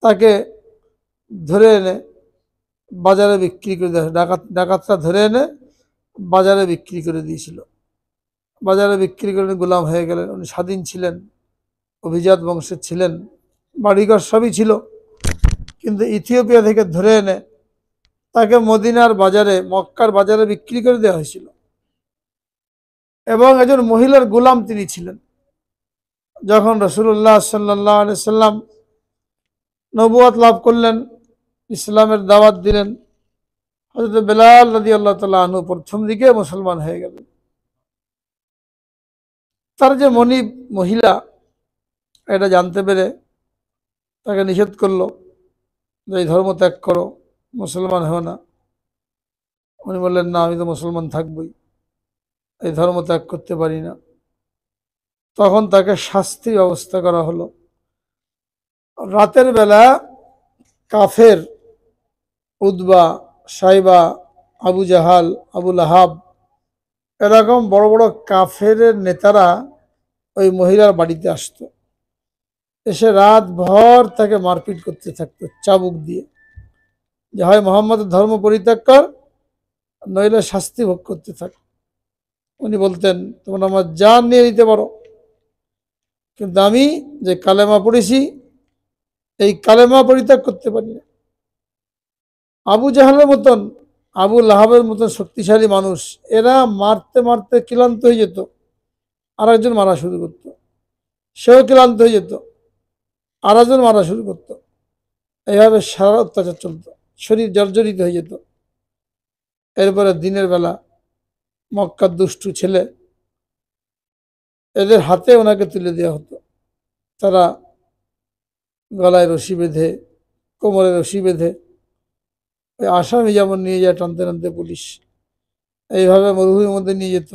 তাকে ধরে এনে বাজারে বিক্রি করে দেওয়া ডাকাত ধরে এনে বাজারে বিক্রি করে দিয়েছিল বাজারে বিক্রি করে গোলাম হয়ে গেলেন উনি স্বাধীন ছিলেন অভিজাত বংশের ছিলেন বাড়িঘর সবই ছিল কিন্তু ইথিওপিয়া থেকে ধরে এনে তাকে মদিনার বাজারে মক্কার বাজারে বিক্রি করে দেওয়া হয়েছিল এবং একজন মহিলার গোলাম তিনি ছিলেন যখন রসুল্লাহ সাল্লাহ সাল্লাম নবুয়াত লাভ করলেন ইসলামের দাওয়াত দিলেন হজরত বেলাল নদী আল্লাহ তাল্লাহ আনু প্রথম দিকে মুসলমান হয়ে গেলেন তার যে মনি মহিলা এটা জানতে পেরে তাকে নিষেধ করলো যে এই ধর্ম ত্যাগ করো মুসলমান হও না উনি বললেন না আমি তো মুসলমান থাকবই এই ধর্ম ত্যাগ করতে পারি না তখন তাকে শাস্তির ব্যবস্থা করা হলো রাতের বেলা কাফের উদ্বা সাইবা আবু জাহাল আবুল আহাব এরকম বড় বড় কাফের নেতারা ওই মহিলার বাড়িতে আসতো এসে রাত ভর তাকে মারপিট করতে থাকতো চাবুক দিয়ে যে হয় মোহাম্মদের ধর্ম পরিত্যাগ কর নইলে শাস্তি ভোগ করতে থাক উনি বলতেন তোমরা আমার যান নিয়ে নিতে পারো কিন্তু আমি যে কালেমা পড়েছি এই কালেমা পরিত্যাগ করতে পারি না আবু জাহালের মতন আবু লাহাবের মতন শক্তিশালী মানুষ এরা মারতে মারতে ক্লান্ত হয়ে যেত আর একজন মারা শুরু করত সেও ক্লান্ত হয়ে যেত আরাজন মারা শুরু করত এভাবে সারা অত্যাচার চলত শরীর জর্জরিত হয়ে যেত এরপরে দিনের বেলা মক্কার দুষ্টু ছেলে এদের হাতে ওনাকে তুলে দেওয়া হতো তারা গলায় রশি বেঁধে কোমরে রশি বেঁধে ওই আসামি যেমন নিয়ে যায় টানতে টানতে পুলিশ এইভাবে মরুভূমির মধ্যে নিয়ে যেত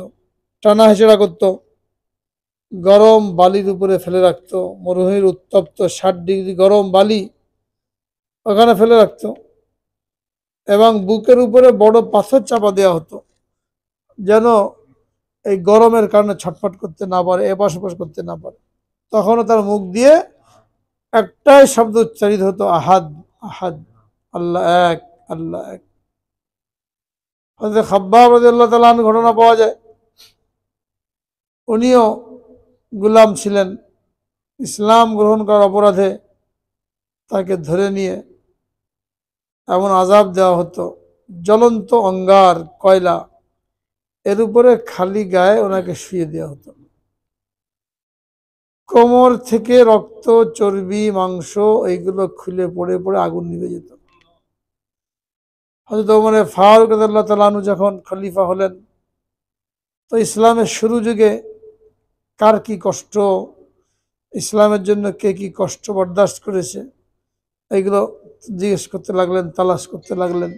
টানা হেঁচড়া করতো গরম বালির উপরে ফেলে রাখত মরুভূমির উত্তপ্ত ষাট ডিগ্রি গরম বালি ওখানে ফেলে রাখত এবং বুকের উপরে বড় পাথর চাপা দেওয়া হতো যেন এই গরমের কারণে ছটফট করতে না পারে এপাশ ওপাশ করতে না পারে তখনও তার মুখ দিয়ে একটাই শব্দ উচ্চারিত হতো আহাদ আহাদ আল্লাহ এক আল্লাহ এক হয়তো খাব্বা আল্লাহ তালান ঘটনা পাওয়া যায় উনিও গুলাম ছিলেন ইসলাম গ্রহণ করার অপরাধে তাকে ধরে নিয়ে এমন আজাব দেওয়া হতো জ্বলন্ত অঙ্গার কয়লা এর উপরে খালি গায়ে ওনাকে শুয়ে দেওয়া হতো কোমর থেকে রক্ত চর্বি মাংস এইগুলো খুলে পড়ে পড়ে আগুন নিভে যেত হয়তো মানে ফারুক আদাল্লাহ তালানু যখন খলিফা হলেন তো ইসলামের শুরু যুগে কার কি কষ্ট ইসলামের জন্য কে কি কষ্ট বরদাস্ত করেছে এইগুলো জিজ্ঞেস করতে লাগলেন তালাশ করতে লাগলেন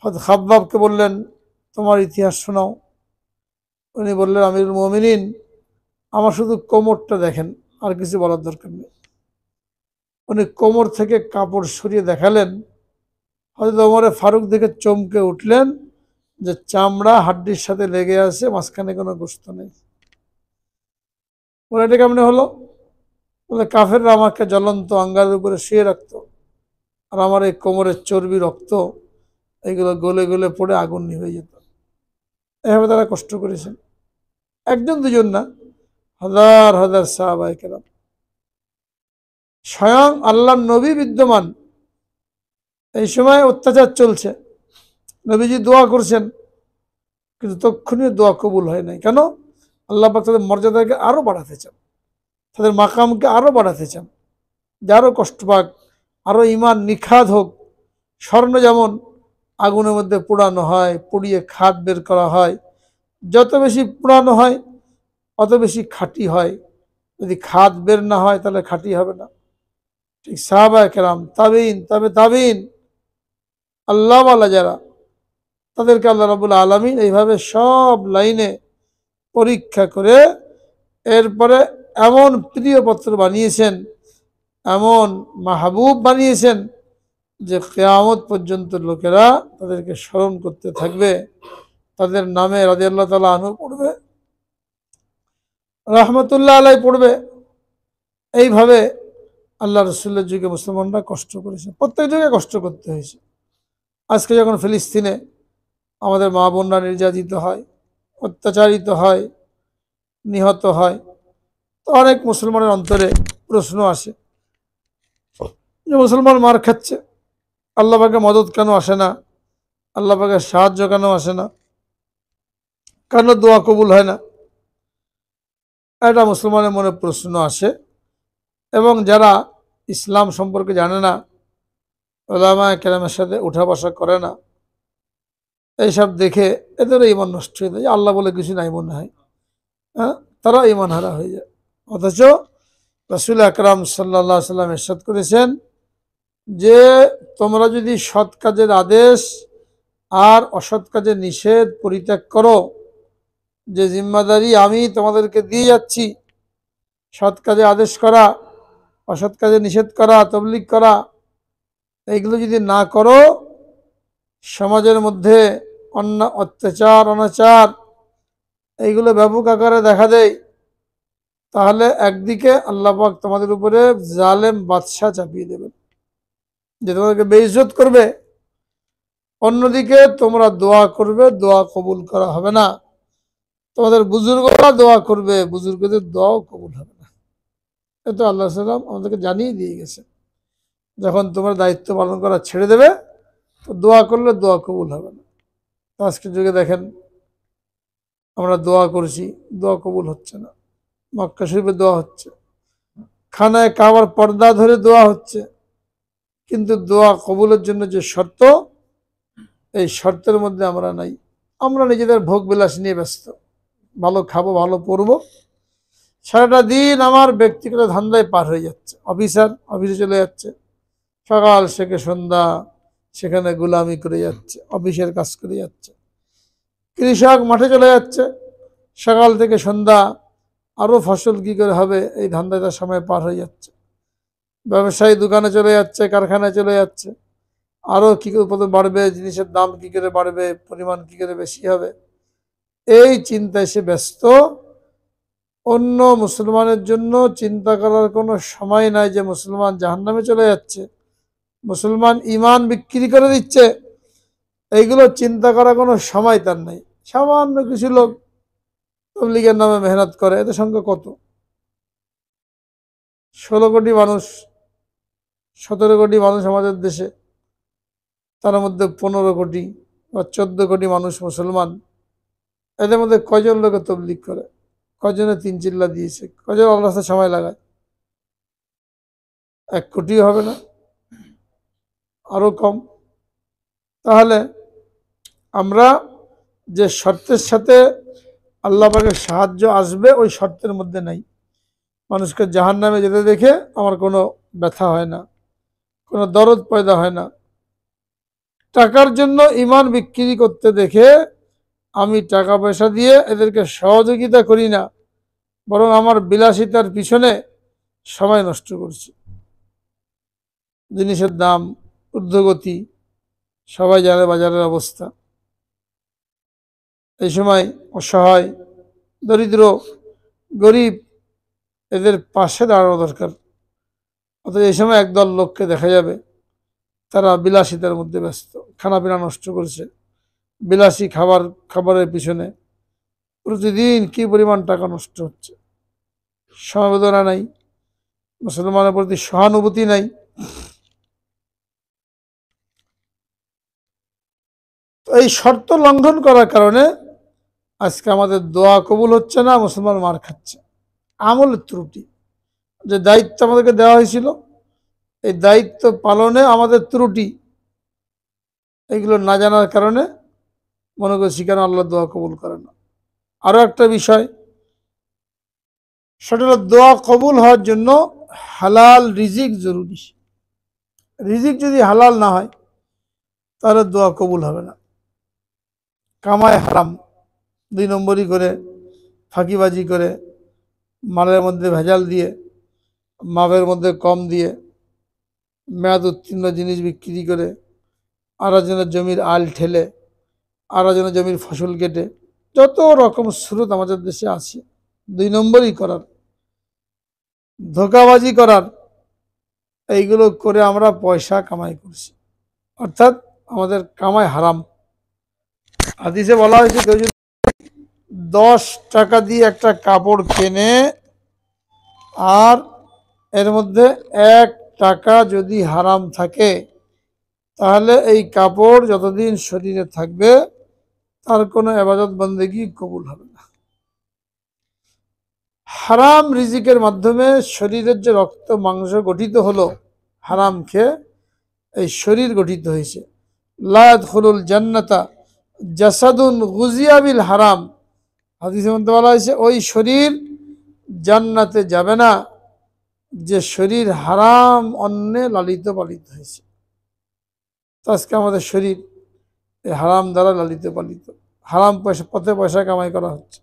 হয়তো হাববাবকে বললেন তোমার ইতিহাস শোনাও উনি বললেন আমিরুল মমিনিন আমার শুধু কোমরটা দেখেন আর কিছু বলার দরকার নেই উনি কোমর থেকে কাপড় সরিয়ে দেখালেন হয়তো ওমরে ফারুক দেখে চমকে উঠলেন যে চামড়া হাড্ডির সাথে লেগে আছে মাঝখানে কোনো গোস্ত নেই ওরা এটা কেমন হলো বলে কাফেররা আমাকে জ্বলন্ত আঙ্গারের উপরে শুয়ে রাখতো আর আমার এই কোমরের চর্বি রক্ত এগুলো গলে গলে পড়ে আগুন নিভে যেত এভাবে তারা কষ্ট করেছেন একজন দুজন না হাজার হাজার সাহাবাই কেরাম স্বয়ং আল্লাহ নবী বিদ্যমান এই সময় অত্যাচার চলছে নবীজি দোয়া করছেন কিন্তু তক্ষণে দোয়া কবুল হয় নাই কেন আল্লাহ পাক তাদের মর্যাদাকে আরও বাড়াতে চান তাদের মাকামকে আরও বাড়াতে চান যারও কষ্ট পাক আরও ইমান নিখাদ হোক স্বর্ণ যেমন আগুনের মধ্যে পোড়ানো হয় পুড়িয়ে খাদ বের করা হয় যত বেশি পোড়ানো হয় অত বেশি খাঁটি হয় যদি খাদ বের না হয় তাহলে খাঁটি হবে না ঠিক সাহাবায় কেরাম তাবিন তবে তাবিন আল্লাহওয়ালা যারা তাদেরকে আল্লাহ রাবুল আলমিন এইভাবে সব লাইনে পরীক্ষা করে এরপরে এমন প্রিয়পত্র বানিয়েছেন এমন মাহবুব বানিয়েছেন যে কেয়ামত পর্যন্ত লোকেরা তাদেরকে স্মরণ করতে থাকবে তাদের নামে রাজি আল্লাহ তালা আনু পড়বে রহমতুল্লাহ আলাই পড়বে এইভাবে আল্লাহ রসুল্লের যুগে মুসলমানরা কষ্ট করেছে প্রত্যেক যুগে কষ্ট করতে হয়েছে আজকে যখন ফিলিস্তিনে আমাদের মা বোনরা নির্যাতিত হয় অত্যাচারিত হয় নিহত হয় তো অনেক মুসলমানের অন্তরে প্রশ্ন আসে যে মুসলমান মার খাচ্ছে আল্লাহবাকে মদত কেন আসে না আল্লাহবাকে সাহায্য কেন আসে না কেন দোয়া কবুল হয় না এটা মুসলমানের মনে প্রশ্ন আসে এবং যারা ইসলাম সম্পর্কে জানে না ওলামা কেরামের সাথে উঠা বসা করে না এইসব দেখে এদের ইমান নষ্ট হয়ে যায় আল্লাহ বলে কিছু নাই মনে হয় হ্যাঁ তারা ইমান হারা হয়ে যায় অথচ রসুল আকরাম সাল্লা সাল্লাম এরশাদ করেছেন যে তোমরা যদি সৎ কাজের আদেশ আর অসৎ কাজের নিষেধ পরিত্যাগ করো যে জিম্মাদারি আমি তোমাদেরকে দিয়ে যাচ্ছি সৎ কাজে আদেশ করা অসৎ কাজে নিষেধ করা তবলিক করা এগুলো যদি না করো সমাজের মধ্যে অন্য অত্যাচার অনাচার এইগুলো ব্যাপক আকারে দেখা দেয় তাহলে একদিকে আল্লাপাক তোমাদের উপরে জালেম বাদশাহ চাপিয়ে দেবেন যে তোমাদেরকে বেইজত করবে অন্যদিকে তোমরা দোয়া করবে দোয়া কবুল করা হবে না তোমাদের বুজুর্গরা দোয়া করবে বুজুর্গদের দোয়াও কবুল হবে না এটা আল্লাহ সাল্লাম আমাদেরকে জানিয়ে দিয়ে গেছে যখন তোমরা দায়িত্ব পালন করা ছেড়ে দেবে তো দোয়া করলে দোয়া কবুল হবে না আজকের যুগে দেখেন আমরা দোয়া করছি দোয়া কবুল হচ্ছে না মক্কা শরীফে দোয়া হচ্ছে খানায় কাবার পর্দা ধরে দোয়া হচ্ছে কিন্তু দোয়া কবুলের জন্য যে শর্ত এই শর্তের মধ্যে আমরা নাই আমরা নিজেদের ভোগ বিলাস নিয়ে ব্যস্ত ভালো খাবো ভালো পরবো সারাটা দিন আমার ব্যক্তিগত ধান্দায় পার হয়ে যাচ্ছে অফিসার অফিসে চলে যাচ্ছে সকাল থেকে সন্ধ্যা সেখানে গুলামি করে যাচ্ছে অফিসের কাজ করে যাচ্ছে কৃষক মাঠে চলে যাচ্ছে সকাল থেকে সন্ধ্যা আরও ফসল কী করে হবে এই ধান্দায় সময় পার হয়ে যাচ্ছে ব্যবসায়ী দোকানে চলে যাচ্ছে কারখানায় চলে যাচ্ছে আরও কী করে উৎপাদন বাড়বে জিনিসের দাম কী করে বাড়বে পরিমাণ কী করে বেশি হবে এই চিন্তায় সে ব্যস্ত অন্য মুসলমানের জন্য চিন্তা করার কোনো সময় নাই যে মুসলমান জাহান্নামে চলে যাচ্ছে মুসলমান ইমান বিক্রি করে দিচ্ছে এইগুলো চিন্তা করা কোনো সময় তার নেই সামান্য কিছু লোক তবলিগের নামে মেহনত করে এদের সংখ্যা কত ষোলো কোটি মানুষ সতেরো কোটি মানুষ আমাদের দেশে তার মধ্যে পনেরো কোটি বা চোদ্দ কোটি মানুষ মুসলমান এদের মধ্যে কজন লোকে তবলিগ করে কজনে তিন চিল্লা দিয়েছে কজন আল্লাহ সময় লাগায় এক কোটিও হবে না আরও কম তাহলে আমরা যে শর্তের সাথে আল্লাপাকের সাহায্য আসবে ওই শর্তের মধ্যে নাই মানুষকে জাহান নামে যেতে দেখে আমার কোনো ব্যথা হয় না কোনো দরদ পয়দা হয় না টাকার জন্য ইমান বিক্রি করতে দেখে আমি টাকা পয়সা দিয়ে এদেরকে সহযোগিতা করি না বরং আমার বিলাসিতার পিছনে সময় নষ্ট করছি জিনিসের দাম ঊর্ধ্বগতি সবাই জানে বাজারের অবস্থা এই সময় অসহায় দরিদ্র গরিব এদের পাশে দাঁড়ানো দরকার অথচ এই সময় একদল লোককে দেখা যাবে তারা বিলাসিতার মধ্যে ব্যস্ত খানাপিনা নষ্ট করছে বিলাসী খাবার খাবারের পিছনে প্রতিদিন কি পরিমাণ টাকা নষ্ট হচ্ছে সমবেদনা নাই মুসলমানের প্রতি সহানুভূতি নাই এই শর্ত লঙ্ঘন করার কারণে আজকে আমাদের দোয়া কবুল হচ্ছে না মুসলমান মার খাচ্ছে আমল ত্রুটি যে দায়িত্ব আমাদেরকে দেওয়া হয়েছিল এই দায়িত্ব পালনে আমাদের ত্রুটি এগুলো না জানার কারণে মনে করছি কেন আল্লাহ দোয়া কবুল করে না আরও একটা বিষয় সেটা হলো দোয়া কবুল হওয়ার জন্য হালাল রিজিক জরুরি রিজিক যদি হালাল না হয় তাহলে দোয়া কবুল হবে না কামায় হারাম দুই নম্বরই করে ফাঁকিবাজি করে মালের মধ্যে ভেজাল দিয়ে মাপের মধ্যে কম দিয়ে মেয়াদ উত্তীর্ণ জিনিস বিক্রি করে আরাজনের জমির আল ঠেলে আরাজনের জমির ফসল কেটে যত রকম স্রোত আমাদের দেশে আছে দুই নম্বরই করার ধোকাবাজি করার এইগুলো করে আমরা পয়সা কামাই করছি অর্থাৎ আমাদের কামাই হারাম হাদিসে বলা হয়েছে কেউ যদি দশ টাকা দিয়ে একটা কাপড় কেনে আর এর মধ্যে এক টাকা যদি হারাম থাকে তাহলে এই কাপড় যতদিন শরীরে থাকবে তার কোনো আবাদত বন্দেগি কবুল হবে না হারাম রিজিকের মাধ্যমে শরীরের যে রক্ত মাংস গঠিত হলো হারাম খেয়ে এই শরীর গঠিত হয়েছে লায়াত হলুল জান্নাতা জাসাদুন গুজিয়াবিল হারাম হাদিসের মধ্যে বলা হয়েছে ওই শরীর জান্নাতে যাবে না যে শরীর হারাম অন্যে লালিত পালিত হয়েছে তো আজকে আমাদের শরীর এই হারাম দ্বারা লালিত পালিত হারাম পয়সা পথে পয়সা কামাই করা হচ্ছে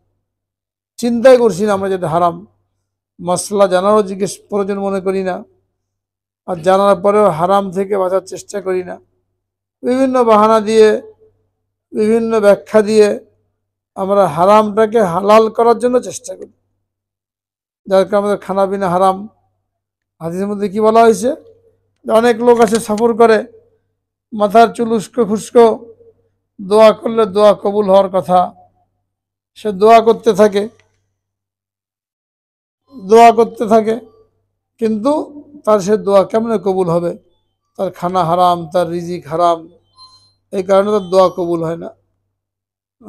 চিন্তাই করছি না আমরা যেটা হারাম মশলা জানারও জিজ্ঞেস প্রয়োজন মনে করি না আর জানার পরেও হারাম থেকে বাঁচার চেষ্টা করি না বিভিন্ন বাহানা দিয়ে বিভিন্ন ব্যাখ্যা দিয়ে আমরা হারামটাকে হালাল করার জন্য চেষ্টা করি যার কারণে আমাদের খানা বিনা হারাম হাদিসের মধ্যে কি বলা হয়েছে অনেক লোক আছে সফর করে মাথার চুল উস্কো দোয়া করলে দোয়া কবুল হওয়ার কথা সে দোয়া করতে থাকে দোয়া করতে থাকে কিন্তু তার সে দোয়া কেমনে কবুল হবে তার খানা হারাম তার রিজিক হারাম এই কারণে তো দোয়া কবুল হয় না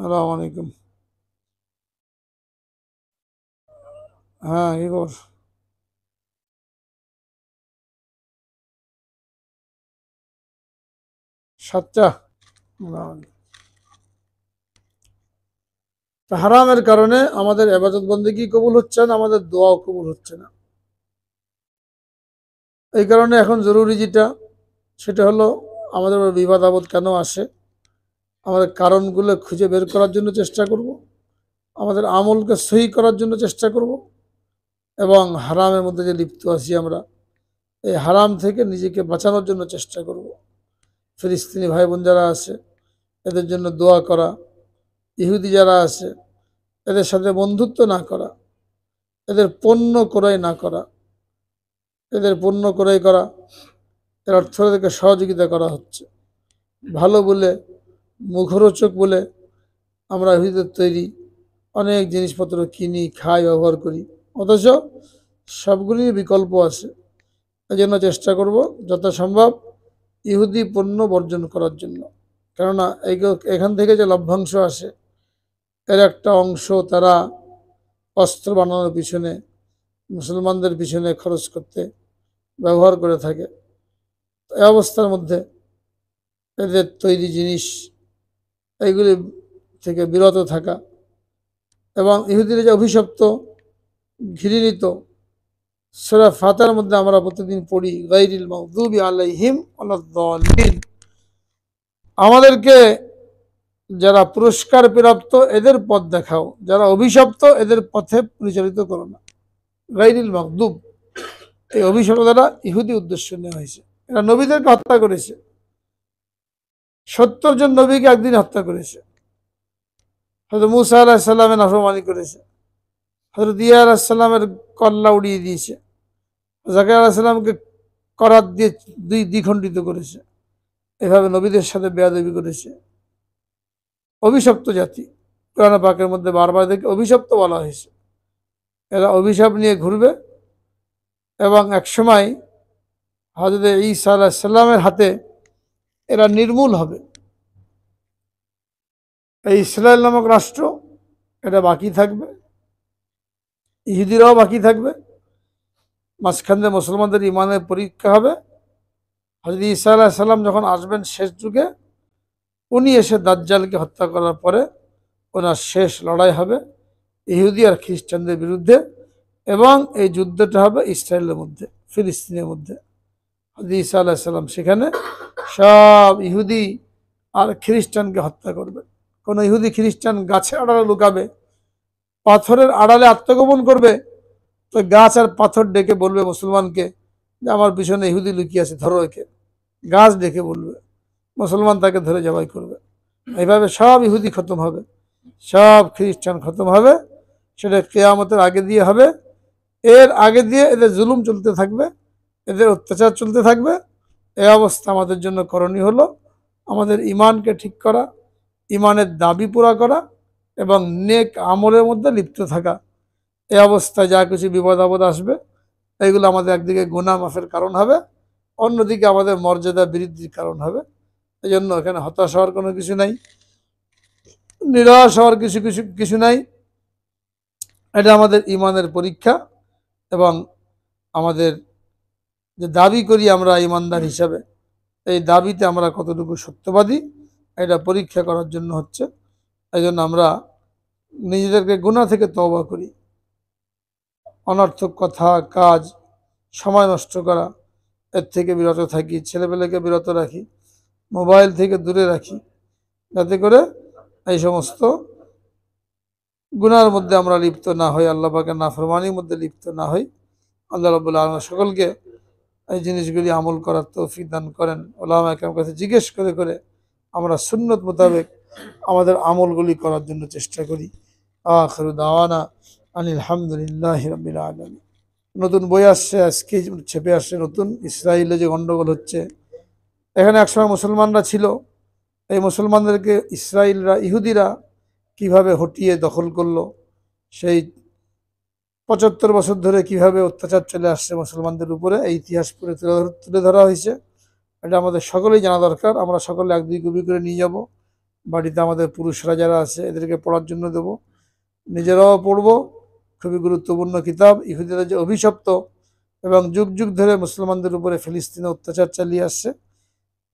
আসসালামু আলাইকুম হ্যাঁ কি খবর সাতটা হারামের কারণে আমাদের আবাদত কি কবুল হচ্ছে না আমাদের দোয়াও কবুল হচ্ছে না এই কারণে এখন জরুরি যেটা সেটা হলো আমাদের বিবাদ আপদ কেন আসে আমাদের কারণগুলো খুঁজে বের করার জন্য চেষ্টা করব। আমাদের আমলকে সহি করার জন্য চেষ্টা করব। এবং হারামের মধ্যে যে লিপ্ত আছি আমরা এই হারাম থেকে নিজেকে বাঁচানোর জন্য চেষ্টা করব। ফিলিস্তিনি ভাই বোন যারা আছে এদের জন্য দোয়া করা ইহুদি যারা আছে এদের সাথে বন্ধুত্ব না করা এদের পণ্য ক্রয় না করা এদের পণ্য ক্রয় করা এর অর্থ তাদেরকে সহযোগিতা করা হচ্ছে ভালো বলে মুখরোচক বলে আমরা হৃদয় তৈরি অনেক জিনিসপত্র কিনি খাই ব্যবহার করি অথচ সবগুলি বিকল্প আছে এই জন্য চেষ্টা করবো যথাসম্ভব ইহুদি পণ্য বর্জন করার জন্য কেননা এখান থেকে যে লভ্যাংশ আসে এর একটা অংশ তারা অস্ত্র বানানোর পিছনে মুসলমানদের পিছনে খরচ করতে ব্যবহার করে থাকে অবস্থার মধ্যে এদের তৈরি জিনিস এইগুলি থেকে বিরত থাকা এবং ইহুদিরা যে অভিশপ্ত নিত সেটা ফাতার মধ্যে আমরা প্রতিদিন পড়ি গাইরিল মকদুবি আলাইহিম আল্লাহ আমাদেরকে যারা পুরস্কার প্রাপ্ত এদের পথ দেখাও যারা অভিশপ্ত এদের পথে পরিচালিত করো না গাইরিল মকদুব এই দ্বারা ইহুদি উদ্দেশ্য নেওয়া হয়েছে এরা নবীদেরকে হত্যা করেছে সত্তর জন নবীকে একদিন হত্যা করেছে হয়তো মুসা আলাহিসাল্লামের সাল্লামের নাফরমানি করেছে হয়তো দিয়া আলাহিসাল্লামের সাল্লামের কল্লা উড়িয়ে দিয়েছে জাকির আল্লাহ সাল্লামকে করাত দিয়ে দুই দ্বিখণ্ডিত করেছে এভাবে নবীদের সাথে বেয়াদবি করেছে অভিশপ্ত জাতি কোরআন পাকের মধ্যে বারবার দেখে অভিশপ্ত বলা হয়েছে এরা অভিশাপ নিয়ে ঘুরবে এবং এক সময় হজরত ঈসা আলাহিসাল্লামের হাতে এরা নির্মূল হবে এই ইসরায়েল নামক রাষ্ট্র এটা বাকি থাকবে ইহুদিরাও বাকি থাকবে মাঝখান দিয়ে মুসলমানদের ইমানের পরীক্ষা হবে হজরত ঈসা আলাহিসাল্লাম যখন আসবেন শেষ যুগে উনি এসে দাজ্জালকে হত্যা করার পরে ওনার শেষ লড়াই হবে ইহুদি আর খ্রিস্টানদের বিরুদ্ধে এবং এই যুদ্ধটা হবে ইসরায়েলের মধ্যে ফিলিস্তিনের মধ্যে ঈসা সাল্লাম সেখানে সব ইহুদি আর খ্রিস্টানকে হত্যা করবে কোনো ইহুদি খ্রিস্টান গাছের আড়ালে লুকাবে পাথরের আড়ালে আত্মগোপন করবে তো গাছ আর পাথর ডেকে বলবে মুসলমানকে যে আমার পিছনে ইহুদি লুকিয়ে আছে ধরো একে গাছ ডেকে বলবে মুসলমান তাকে ধরে জবাই করবে এইভাবে সব ইহুদি খতম হবে সব খ্রিস্টান খতম হবে সেটা কেয়ামতের আগে দিয়ে হবে এর আগে দিয়ে এদের জুলুম চলতে থাকবে এদের অত্যাচার চলতে থাকবে এ অবস্থা আমাদের জন্য করণীয় হলো আমাদের ইমানকে ঠিক করা ইমানের দাবি পুরা করা এবং নেক আমলের মধ্যে লিপ্ত থাকা এ অবস্থায় যা কিছু বিপদ আপদ আসবে এগুলো আমাদের একদিকে গুণা মাফের কারণ হবে অন্যদিকে আমাদের মর্যাদা বৃদ্ধির কারণ হবে এই জন্য এখানে হতাশ হওয়ার কোনো কিছু নাই নিরাশ হওয়ার কিছু কিছু কিছু নাই এটা আমাদের ইমানের পরীক্ষা এবং আমাদের যে দাবি করি আমরা ইমানদার হিসাবে এই দাবিতে আমরা কতটুকু সত্যবাদী এটা পরীক্ষা করার জন্য হচ্ছে এই আমরা নিজেদেরকে গুণা থেকে তবা করি অনর্থক কথা কাজ সময় নষ্ট করা এর থেকে বিরত থাকি ছেলেপেলেকে বিরত রাখি মোবাইল থেকে দূরে রাখি যাতে করে এই সমস্ত গুনার মধ্যে আমরা লিপ্ত না হই আল্লাহ পাকে ফরমানির মধ্যে লিপ্ত না হই আল্লাহ রবুল্লা আল্লাহ সকলকে এই জিনিসগুলি আমল করার তৌফিক দান করেন ওলাম একরাম কাছে জিজ্ঞেস করে করে আমরা সুন্নত মোতাবেক আমাদের আমলগুলি করার জন্য চেষ্টা করি আখর দাওয়ানা আনিল হামদুলিল্লাহ রবিল আলমী নতুন বই আসছে আজকে ছেপে আসছে নতুন ইসরায়েলে যে গণ্ডগোল হচ্ছে এখানে একসময় মুসলমানরা ছিল এই মুসলমানদেরকে ইসরায়েলরা ইহুদিরা কিভাবে হটিয়ে দখল করলো সেই পঁচাত্তর বছর ধরে কিভাবে অত্যাচার চলে আসছে মুসলমানদের উপরে এই ইতিহাস পুরে তুলে তুলে ধরা হয়েছে এটা আমাদের সকলেই জানা দরকার আমরা সকলে এক দুই কবি করে নিয়ে যাব বাড়িতে আমাদের পুরুষরা যারা আছে এদেরকে পড়ার জন্য দেব নিজেরাও পড়ব খুবই গুরুত্বপূর্ণ কিতাব ইহুদিরা যে অভিশপ্ত এবং যুগ যুগ ধরে মুসলমানদের উপরে ফিলিস্তিনে অত্যাচার চালিয়ে আসছে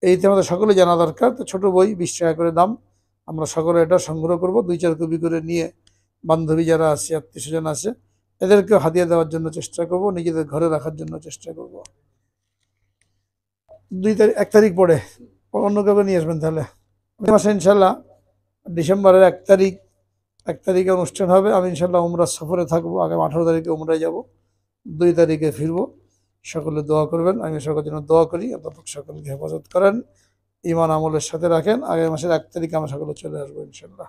এইতে আমাদের সকলে জানা দরকার তো ছোটো বই বিশ টাকা করে দাম আমরা সকলে এটা সংগ্রহ করব দুই চার কবি করে নিয়ে বান্ধবী যারা আছে আত্মীয় স্বজন আছে এদেরকে হাতিয়ে দেওয়ার জন্য চেষ্টা করব নিজেদের ঘরে রাখার জন্য চেষ্টা করব দুই তারিখ এক তারিখ পরে অন্য কাউকে নিয়ে আসবেন তাহলে মাসে ইনশাল্লাহ ডিসেম্বরের এক তারিখ এক তারিখে অনুষ্ঠান হবে আমি ইনশাল্লাহ উমরা সফরে থাকবো আগামী আঠারো তারিখে উমরায় যাব দুই তারিখে ফিরবো সকলে দোয়া করবেন আমি সকলের জন্য দোয়া করি অধ্যাপক সকলকে হেফাজত করেন ইমান আমলের সাথে রাখেন আগামী মাসের এক তারিখে আমরা সকলে চলে আসবো ইনশাল্লাহ